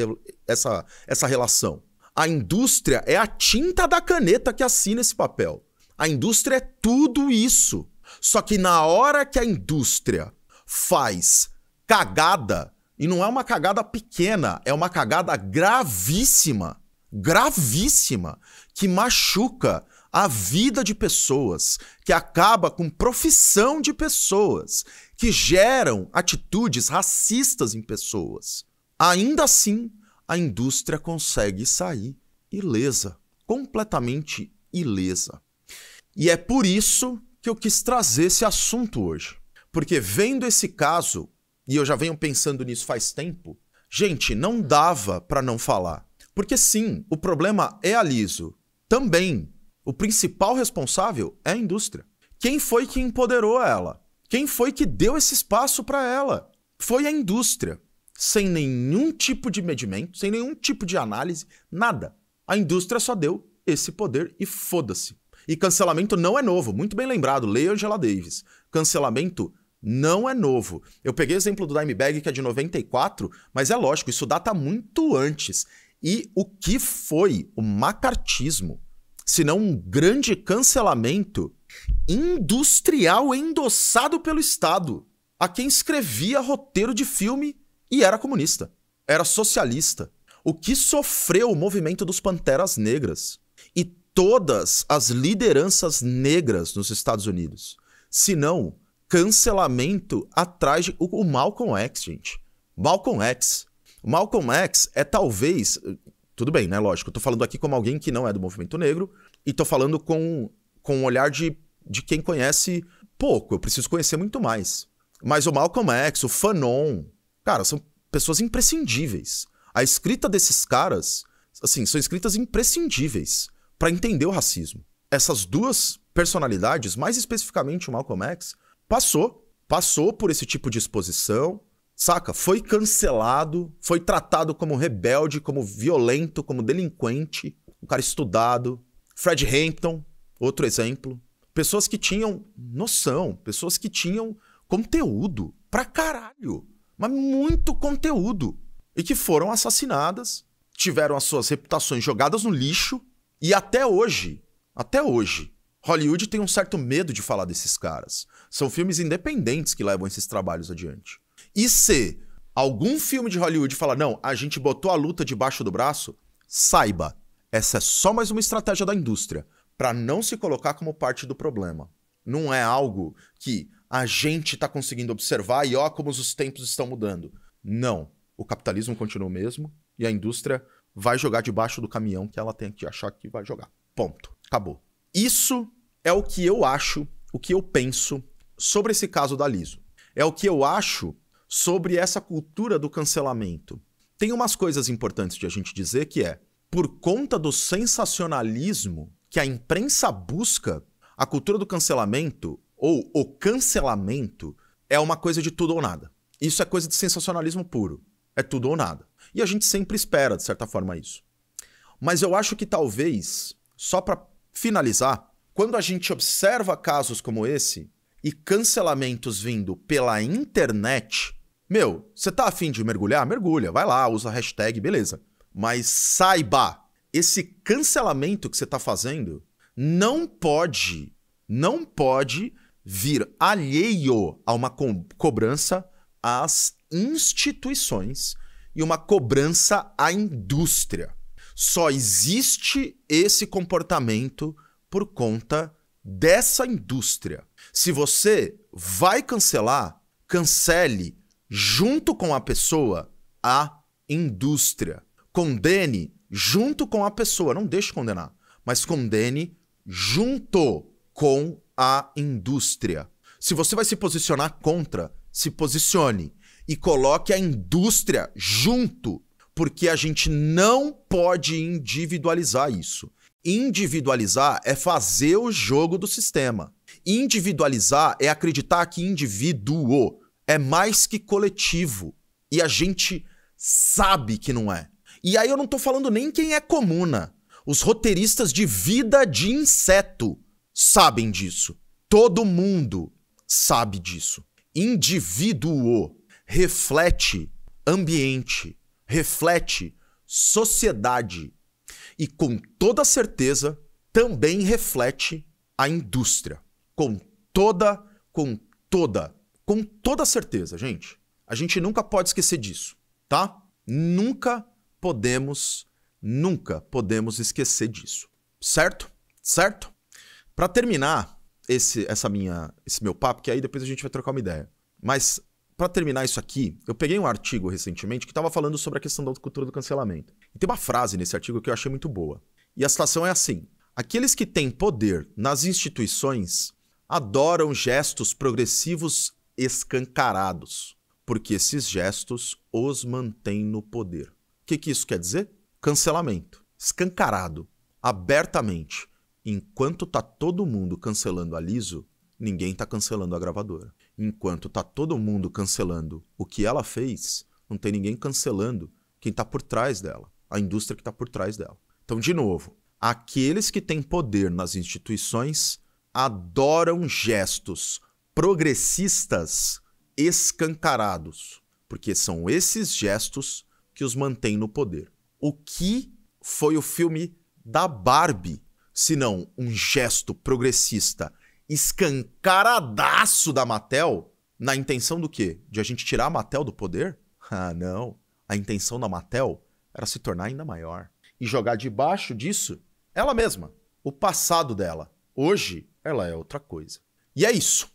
essa, essa relação. A indústria é a tinta da caneta que assina esse papel. A indústria é tudo isso. Só que na hora que a indústria faz cagada, e não é uma cagada pequena, é uma cagada gravíssima. Gravíssima que machuca a vida de pessoas, que acaba com profissão de pessoas, que geram atitudes racistas em pessoas. Ainda assim, a indústria consegue sair ilesa, completamente ilesa. E é por isso que eu quis trazer esse assunto hoje. Porque vendo esse caso, e eu já venho pensando nisso faz tempo, gente, não dava para não falar. Porque sim, o problema é aliso, Liso, também. O principal responsável é a indústria. Quem foi que empoderou ela? Quem foi que deu esse espaço para ela? Foi a indústria. Sem nenhum tipo de medimento, sem nenhum tipo de análise, nada. A indústria só deu esse poder e foda-se. E cancelamento não é novo, muito bem lembrado, leia Angela Davis. Cancelamento não é novo. Eu peguei o exemplo do Dimebag, que é de 94, mas é lógico, isso data muito antes. E o que foi o macartismo, se não um grande cancelamento industrial endossado pelo Estado a quem escrevia roteiro de filme e era comunista, era socialista. O que sofreu o movimento dos Panteras Negras e todas as lideranças negras nos Estados Unidos, se não cancelamento atrás de o Malcolm X, gente. Malcolm X, Malcolm X é talvez. Tudo bem, né? Lógico, eu tô falando aqui como alguém que não é do movimento negro e tô falando com, com um olhar de, de quem conhece pouco. Eu preciso conhecer muito mais. Mas o Malcolm X, o Fanon, cara, são pessoas imprescindíveis. A escrita desses caras, assim, são escritas imprescindíveis para entender o racismo. Essas duas personalidades, mais especificamente o Malcolm X, passou. Passou por esse tipo de exposição, Saca? Foi cancelado, foi tratado como rebelde, como violento, como delinquente, um cara estudado. Fred Hampton, outro exemplo. Pessoas que tinham noção, pessoas que tinham conteúdo pra caralho, mas muito conteúdo. E que foram assassinadas, tiveram as suas reputações jogadas no lixo, e até hoje, até hoje, Hollywood tem um certo medo de falar desses caras. São filmes independentes que levam esses trabalhos adiante. E se algum filme de Hollywood falar, não, a gente botou a luta debaixo do braço, saiba, essa é só mais uma estratégia da indústria para não se colocar como parte do problema. Não é algo que a gente está conseguindo observar e ó como os tempos estão mudando. Não. O capitalismo continua o mesmo e a indústria vai jogar debaixo do caminhão que ela tem que achar que vai jogar. Ponto. Acabou. Isso é o que eu acho, o que eu penso sobre esse caso da Liso. É o que eu acho sobre essa cultura do cancelamento. Tem umas coisas importantes de a gente dizer que é, por conta do sensacionalismo que a imprensa busca, a cultura do cancelamento ou o cancelamento é uma coisa de tudo ou nada. Isso é coisa de sensacionalismo puro. É tudo ou nada. E a gente sempre espera, de certa forma, isso. Mas eu acho que talvez, só para finalizar, quando a gente observa casos como esse e cancelamentos vindo pela internet, meu, você tá afim de mergulhar? Mergulha, vai lá, usa a hashtag, beleza. Mas saiba, esse cancelamento que você tá fazendo não pode, não pode vir alheio a uma co cobrança às instituições e uma cobrança à indústria. Só existe esse comportamento por conta dessa indústria. Se você vai cancelar, cancele junto com a pessoa, a indústria. Condene junto com a pessoa, não deixe condenar, mas condene junto com a indústria. Se você vai se posicionar contra, se posicione e coloque a indústria junto, porque a gente não pode individualizar isso. Individualizar é fazer o jogo do sistema. Individualizar é acreditar que indivíduo é mais que coletivo. E a gente sabe que não é. E aí eu não tô falando nem quem é comuna. Os roteiristas de Vida de Inseto sabem disso. Todo mundo sabe disso. Indivíduo reflete ambiente, reflete sociedade e com toda certeza também reflete a indústria. Com toda, com toda com toda certeza, gente, a gente nunca pode esquecer disso, tá? Nunca podemos, nunca podemos esquecer disso, certo? Certo? Para terminar esse, essa minha, esse meu papo, que aí depois a gente vai trocar uma ideia. Mas para terminar isso aqui, eu peguei um artigo recentemente que estava falando sobre a questão da cultura do cancelamento. E tem uma frase nesse artigo que eu achei muito boa. E a situação é assim: Aqueles que têm poder nas instituições adoram gestos progressivos escancarados, porque esses gestos os mantêm no poder. O que, que isso quer dizer? Cancelamento. Escancarado, abertamente. Enquanto tá todo mundo cancelando a Liso, ninguém tá cancelando a gravadora. Enquanto tá todo mundo cancelando o que ela fez, não tem ninguém cancelando quem está por trás dela, a indústria que está por trás dela. Então, de novo, aqueles que têm poder nas instituições adoram gestos progressistas escancarados, porque são esses gestos que os mantêm no poder. O que foi o filme da Barbie, se não um gesto progressista escancaradaço da Mattel, na intenção do quê? De a gente tirar a Mattel do poder? Ah, não. A intenção da Mattel era se tornar ainda maior e jogar debaixo disso ela mesma, o passado dela. Hoje ela é outra coisa. E é isso.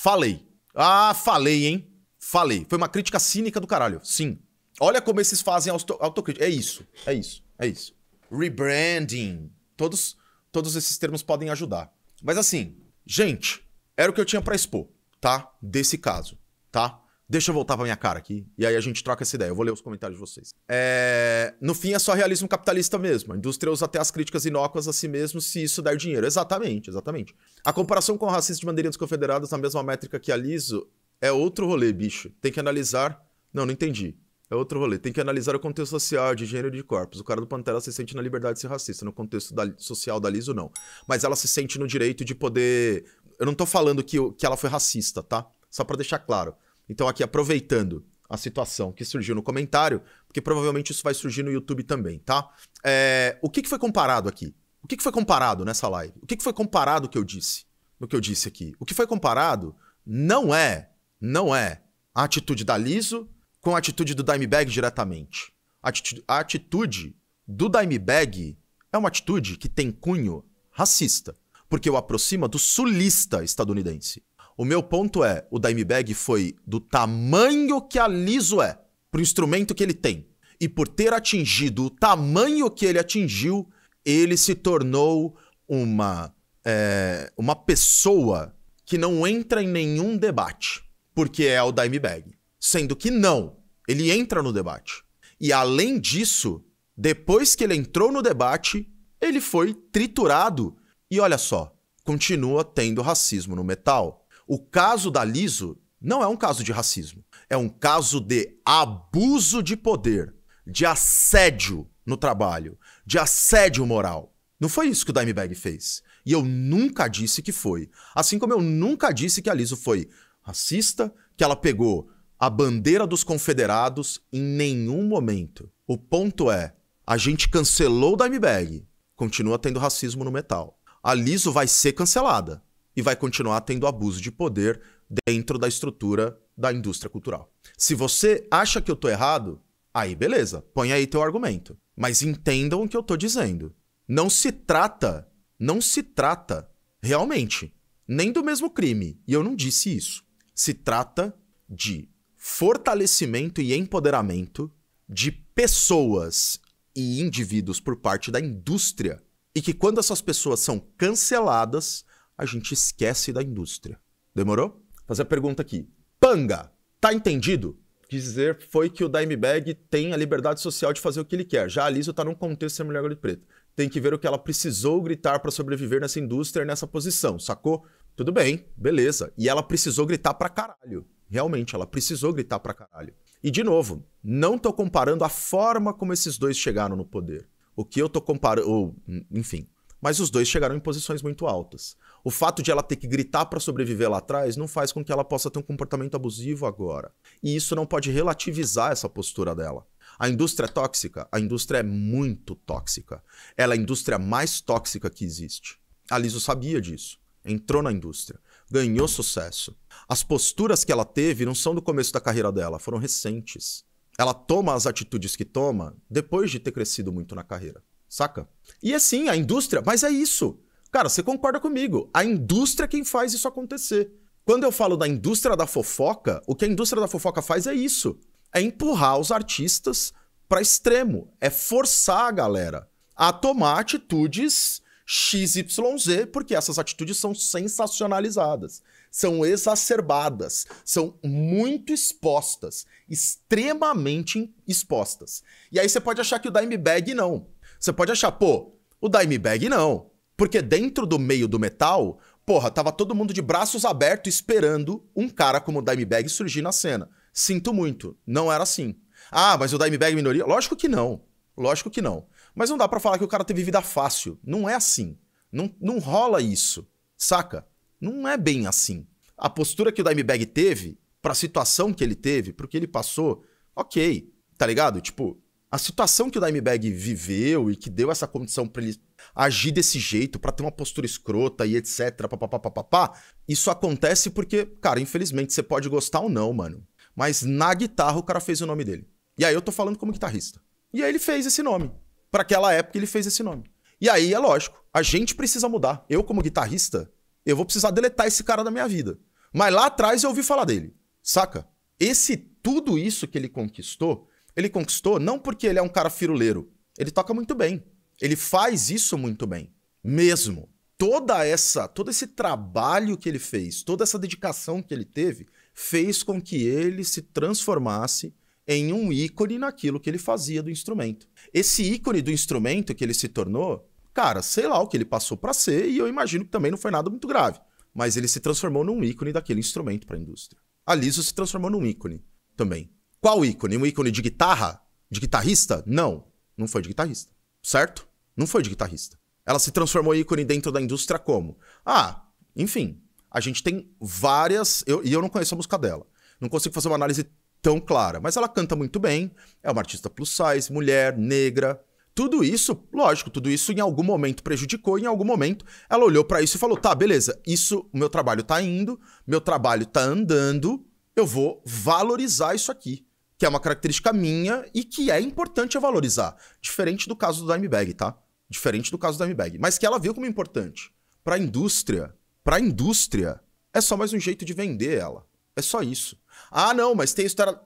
Falei. Ah, falei, hein? Falei. Foi uma crítica cínica do caralho. Sim. Olha como esses fazem autocrítica. É isso. É isso. É isso. Rebranding. Todos, todos esses termos podem ajudar. Mas assim, gente, era o que eu tinha para expor, tá? Desse caso, tá? Deixa eu voltar pra minha cara aqui. E aí a gente troca essa ideia. Eu vou ler os comentários de vocês. É... No fim, é só realismo capitalista mesmo. A indústria usa até as críticas inócuas a si mesmo se isso der dinheiro. Exatamente, exatamente. A comparação com o racismo de bandeirinhas confederadas na mesma métrica que a Liso é outro rolê, bicho. Tem que analisar. Não, não entendi. É outro rolê. Tem que analisar o contexto social, de gênero e de corpos. O cara do Pantera se sente na liberdade de ser racista, no contexto da, social da Liso, não. Mas ela se sente no direito de poder. Eu não tô falando que, que ela foi racista, tá? Só para deixar claro. Então, aqui, aproveitando a situação que surgiu no comentário, porque provavelmente isso vai surgir no YouTube também, tá? É, o que, que, foi comparado aqui? O que, que foi comparado nessa live? O que, que foi comparado que eu disse? No que eu disse aqui? O que foi comparado não é, não é a atitude da Liso com a atitude do Dimebag diretamente. A atitude, a atitude do Dimebag é uma atitude que tem cunho racista, porque o aproxima do sulista estadunidense. O meu ponto é, o Dimebag foi do tamanho que a Liso é, pro instrumento que ele tem. E por ter atingido o tamanho que ele atingiu, ele se tornou uma, é, uma pessoa que não entra em nenhum debate, porque é o Dimebag. Sendo que não, ele entra no debate. E além disso, depois que ele entrou no debate, ele foi triturado. E olha só, continua tendo racismo no metal. O caso da Liso não é um caso de racismo. É um caso de abuso de poder, de assédio no trabalho, de assédio moral. Não foi isso que o Dimebag fez. E eu nunca disse que foi. Assim como eu nunca disse que a Liso foi racista, que ela pegou a bandeira dos confederados em nenhum momento. O ponto é, a gente cancelou o Dimebag, continua tendo racismo no metal. A Liso vai ser cancelada e vai continuar tendo abuso de poder dentro da estrutura da indústria cultural. Se você acha que eu tô errado, aí beleza, põe aí teu argumento. Mas entendam o que eu tô dizendo. Não se trata, não se trata realmente nem do mesmo crime, e eu não disse isso. Se trata de fortalecimento e empoderamento de pessoas e indivíduos por parte da indústria, e que quando essas pessoas são canceladas, a gente esquece da indústria. Demorou? Fazer a pergunta aqui. Panga, tá entendido? Dizer foi que o Dimebag tem a liberdade social de fazer o que ele quer. Já a Liso tá num contexto semelhante de preto. Tem que ver o que ela precisou gritar para sobreviver nessa indústria, nessa posição, sacou? Tudo bem, beleza. E ela precisou gritar pra caralho. Realmente, ela precisou gritar pra caralho. E de novo, não tô comparando a forma como esses dois chegaram no poder. O que eu tô comparando, enfim, mas os dois chegaram em posições muito altas. O fato de ela ter que gritar para sobreviver lá atrás não faz com que ela possa ter um comportamento abusivo agora. E isso não pode relativizar essa postura dela. A indústria é tóxica? A indústria é muito tóxica. Ela é a indústria mais tóxica que existe. A Liso sabia disso. Entrou na indústria, ganhou sucesso. As posturas que ela teve não são do começo da carreira dela, foram recentes. Ela toma as atitudes que toma depois de ter crescido muito na carreira, saca? E assim, a indústria, mas é isso. Cara, você concorda comigo? A indústria é quem faz isso acontecer. Quando eu falo da indústria da fofoca, o que a indústria da fofoca faz é isso: é empurrar os artistas para extremo, é forçar a galera a tomar atitudes XYZ, porque essas atitudes são sensacionalizadas, são exacerbadas, são muito expostas, extremamente expostas. E aí você pode achar que o Dimebag não. Você pode achar, pô, o Dimebag não. Porque dentro do meio do metal, porra, tava todo mundo de braços abertos esperando um cara como o Dimebag surgir na cena. Sinto muito, não era assim. Ah, mas o Dimebag é minoria? Lógico que não. Lógico que não. Mas não dá para falar que o cara teve vida fácil. Não é assim. Não, não rola isso. Saca? Não é bem assim. A postura que o Dimebag teve, pra situação que ele teve, porque ele passou, ok. Tá ligado? Tipo, a situação que o Dimebag viveu e que deu essa condição para ele agir desse jeito, para ter uma postura escrota e etc, papapá, isso acontece porque, cara, infelizmente você pode gostar ou não, mano. Mas na guitarra o cara fez o nome dele. E aí eu tô falando como guitarrista. E aí ele fez esse nome. Para aquela época ele fez esse nome. E aí é lógico, a gente precisa mudar. Eu como guitarrista, eu vou precisar deletar esse cara da minha vida. Mas lá atrás eu ouvi falar dele. Saca? Esse tudo isso que ele conquistou ele conquistou não porque ele é um cara firuleiro. Ele toca muito bem. Ele faz isso muito bem. Mesmo. Toda essa, todo esse trabalho que ele fez, toda essa dedicação que ele teve, fez com que ele se transformasse em um ícone naquilo que ele fazia do instrumento. Esse ícone do instrumento que ele se tornou, cara, sei lá o que ele passou para ser e eu imagino que também não foi nada muito grave, mas ele se transformou num ícone daquele instrumento para a indústria. Aliso se transformou num ícone também qual ícone? Um ícone de guitarra? De guitarrista? Não, não foi de guitarrista. Certo? Não foi de guitarrista. Ela se transformou em ícone dentro da indústria como? Ah, enfim, a gente tem várias. Eu, e eu não conheço a música dela. Não consigo fazer uma análise tão clara. Mas ela canta muito bem, é uma artista plus size, mulher, negra. Tudo isso, lógico, tudo isso em algum momento prejudicou, em algum momento ela olhou para isso e falou: tá, beleza, isso, meu trabalho tá indo, meu trabalho tá andando, eu vou valorizar isso aqui que é uma característica minha e que é importante eu valorizar. Diferente do caso do Dimebag, tá? Diferente do caso do Dimebag. Mas que ela viu como importante. Para a indústria, para a indústria, é só mais um jeito de vender ela. É só isso. Ah, não, mas tem história.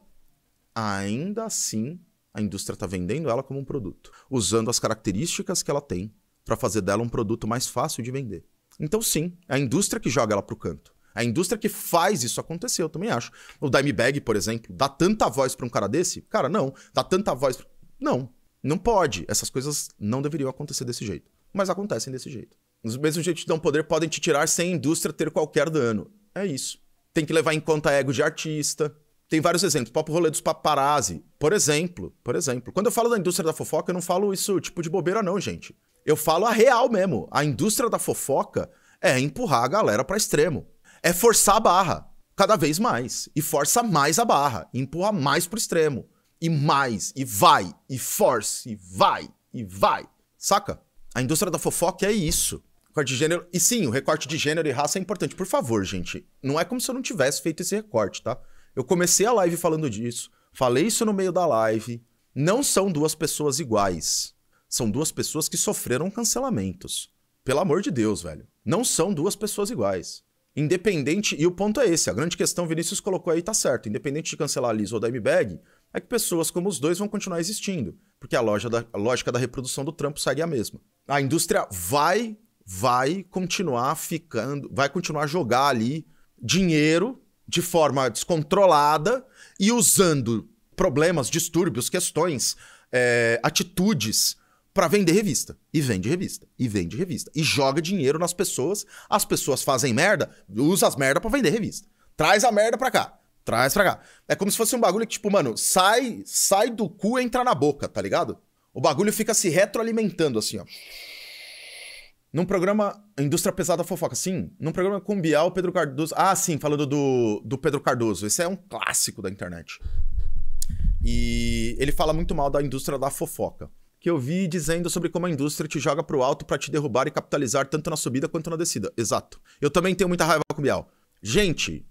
Ainda assim, a indústria está vendendo ela como um produto, usando as características que ela tem para fazer dela um produto mais fácil de vender. Então, sim, é a indústria que joga ela para o canto. A indústria que faz isso acontecer, eu também acho. O Dimebag, por exemplo, dá tanta voz para um cara desse? Cara, não. Dá tanta voz. Não. Não pode. Essas coisas não deveriam acontecer desse jeito. Mas acontecem desse jeito. Os mesmos jeitos de dar um poder podem te tirar sem a indústria ter qualquer dano. É isso. Tem que levar em conta ego de artista. Tem vários exemplos. Papo rolê dos paparazzi, por exemplo. Por exemplo. Quando eu falo da indústria da fofoca, eu não falo isso tipo de bobeira, não, gente. Eu falo a real mesmo. A indústria da fofoca é empurrar a galera para extremo é forçar a barra cada vez mais. E força mais a barra, empurra mais pro extremo. E mais, e vai, e force, e vai, e vai. Saca? A indústria da fofoca é isso. Recorte de gênero. E sim, o recorte de gênero e raça é importante. Por favor, gente. Não é como se eu não tivesse feito esse recorte, tá? Eu comecei a live falando disso. Falei isso no meio da live. Não são duas pessoas iguais. São duas pessoas que sofreram cancelamentos. Pelo amor de Deus, velho. Não são duas pessoas iguais. Independente, e o ponto é esse, a grande questão, Vinícius colocou aí, tá certo. Independente de cancelar a Liz ou da M-Bag, é que pessoas como os dois vão continuar existindo, porque a, da, a lógica da reprodução do trampo segue a mesma. A indústria vai, vai continuar ficando, vai continuar jogar ali dinheiro de forma descontrolada e usando problemas, distúrbios, questões, é, atitudes para vender revista. E vende revista. E vende revista. E joga dinheiro nas pessoas. As pessoas fazem merda, usa as merda para vender revista. Traz a merda pra cá. Traz pra cá. É como se fosse um bagulho que, tipo, mano, sai, sai do cu e entra na boca, tá ligado? O bagulho fica se retroalimentando, assim, ó. Num programa Indústria Pesada Fofoca, sim. Num programa com Bial, Pedro Cardoso. Ah, sim, falando do, do Pedro Cardoso. Esse é um clássico da internet. E ele fala muito mal da indústria da fofoca que eu vi dizendo sobre como a indústria te joga pro alto para te derrubar e capitalizar tanto na subida quanto na descida. Exato. Eu também tenho muita raiva com o Bial. Gente,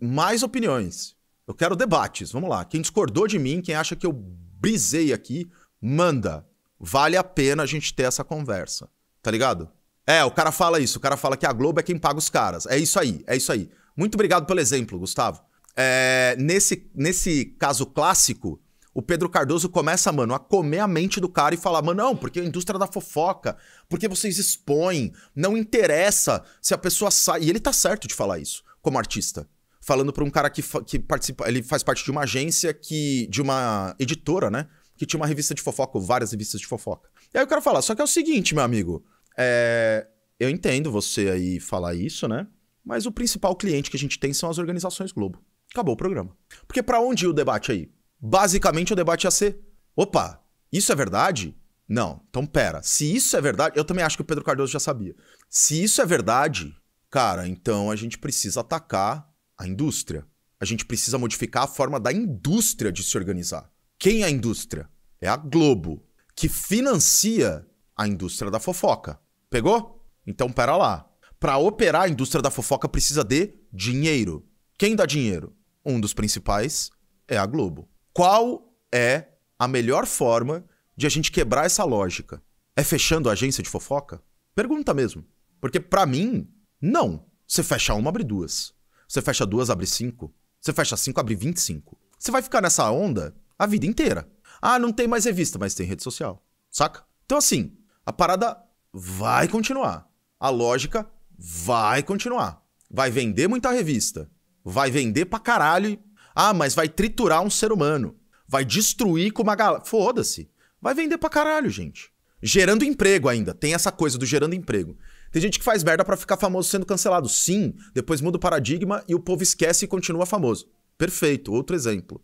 mais opiniões. Eu quero debates. Vamos lá. Quem discordou de mim, quem acha que eu brisei aqui, manda. Vale a pena a gente ter essa conversa. Tá ligado? É, o cara fala isso. O cara fala que a Globo é quem paga os caras. É isso aí, é isso aí. Muito obrigado pelo exemplo, Gustavo. É, nesse, nesse caso clássico, o Pedro Cardoso começa, mano, a comer a mente do cara e falar, mano, não, porque a indústria da fofoca, porque vocês expõem, não interessa se a pessoa sai. E ele tá certo de falar isso, como artista. Falando pra um cara que, que participa, ele faz parte de uma agência que. de uma editora, né? Que tinha uma revista de fofoca, ou várias revistas de fofoca. E aí o cara fala, só que é o seguinte, meu amigo. É, eu entendo você aí falar isso, né? Mas o principal cliente que a gente tem são as organizações Globo. Acabou o programa. Porque para onde ia o debate aí? basicamente o debate ia ser: opa, isso é verdade? Não, então pera. Se isso é verdade, eu também acho que o Pedro Cardoso já sabia. Se isso é verdade, cara, então a gente precisa atacar a indústria. A gente precisa modificar a forma da indústria de se organizar. Quem é a indústria? É a Globo, que financia a indústria da fofoca. Pegou? Então pera lá. Para operar a indústria da fofoca precisa de dinheiro. Quem dá dinheiro? Um dos principais é a Globo. Qual é a melhor forma de a gente quebrar essa lógica? É fechando a agência de fofoca? Pergunta mesmo. Porque para mim, não. Você fecha uma, abre duas. Você fecha duas, abre cinco. Você fecha cinco, abre vinte e cinco. Você vai ficar nessa onda a vida inteira. Ah, não tem mais revista, mas tem rede social. Saca? Então, assim, a parada vai continuar. A lógica vai continuar. Vai vender muita revista. Vai vender pra caralho ah, mas vai triturar um ser humano. Vai destruir com uma galera. Foda-se. Vai vender pra caralho, gente. Gerando emprego ainda. Tem essa coisa do gerando emprego. Tem gente que faz merda para ficar famoso sendo cancelado. Sim, depois muda o paradigma e o povo esquece e continua famoso. Perfeito, outro exemplo.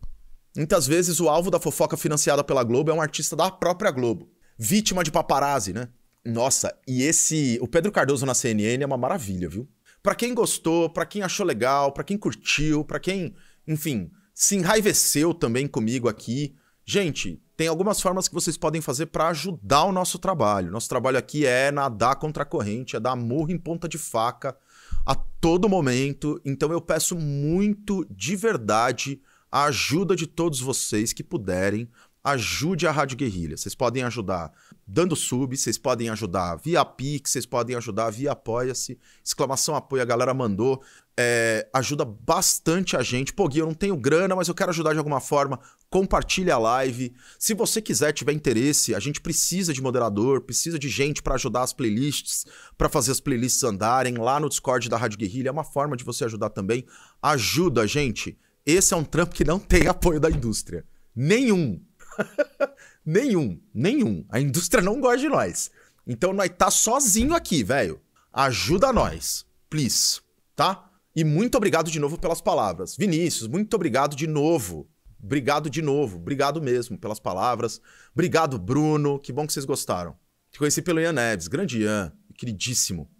Muitas vezes o alvo da fofoca financiada pela Globo é um artista da própria Globo. Vítima de paparazzi, né? Nossa, e esse. O Pedro Cardoso na CNN é uma maravilha, viu? Para quem gostou, para quem achou legal, para quem curtiu, para quem enfim, se enraiveceu também comigo aqui. Gente, tem algumas formas que vocês podem fazer para ajudar o nosso trabalho. Nosso trabalho aqui é nadar contra a corrente, é dar murro em ponta de faca a todo momento. Então eu peço muito de verdade a ajuda de todos vocês que puderem. Ajude a Rádio Guerrilha. Vocês podem ajudar dando sub, vocês podem ajudar via Pix, vocês podem ajudar via Apoia-se. Exclamação apoio, a galera mandou é, ajuda bastante a gente. Pô, Gui, eu não tenho grana, mas eu quero ajudar de alguma forma. Compartilhe a live. Se você quiser, tiver interesse, a gente precisa de moderador, precisa de gente para ajudar as playlists, para fazer as playlists andarem lá no Discord da Rádio Guerrilha. É uma forma de você ajudar também. Ajuda a gente. Esse é um trampo que não tem apoio da indústria. Nenhum. nenhum, nenhum. A indústria não gosta de nós. Então nós tá sozinho aqui, velho. Ajuda nós, please, tá? E muito obrigado de novo pelas palavras. Vinícius, muito obrigado de novo. Obrigado de novo. Obrigado mesmo pelas palavras. Obrigado, Bruno. Que bom que vocês gostaram. Te conheci pelo Ian Neves. Grande Ian. Queridíssimo.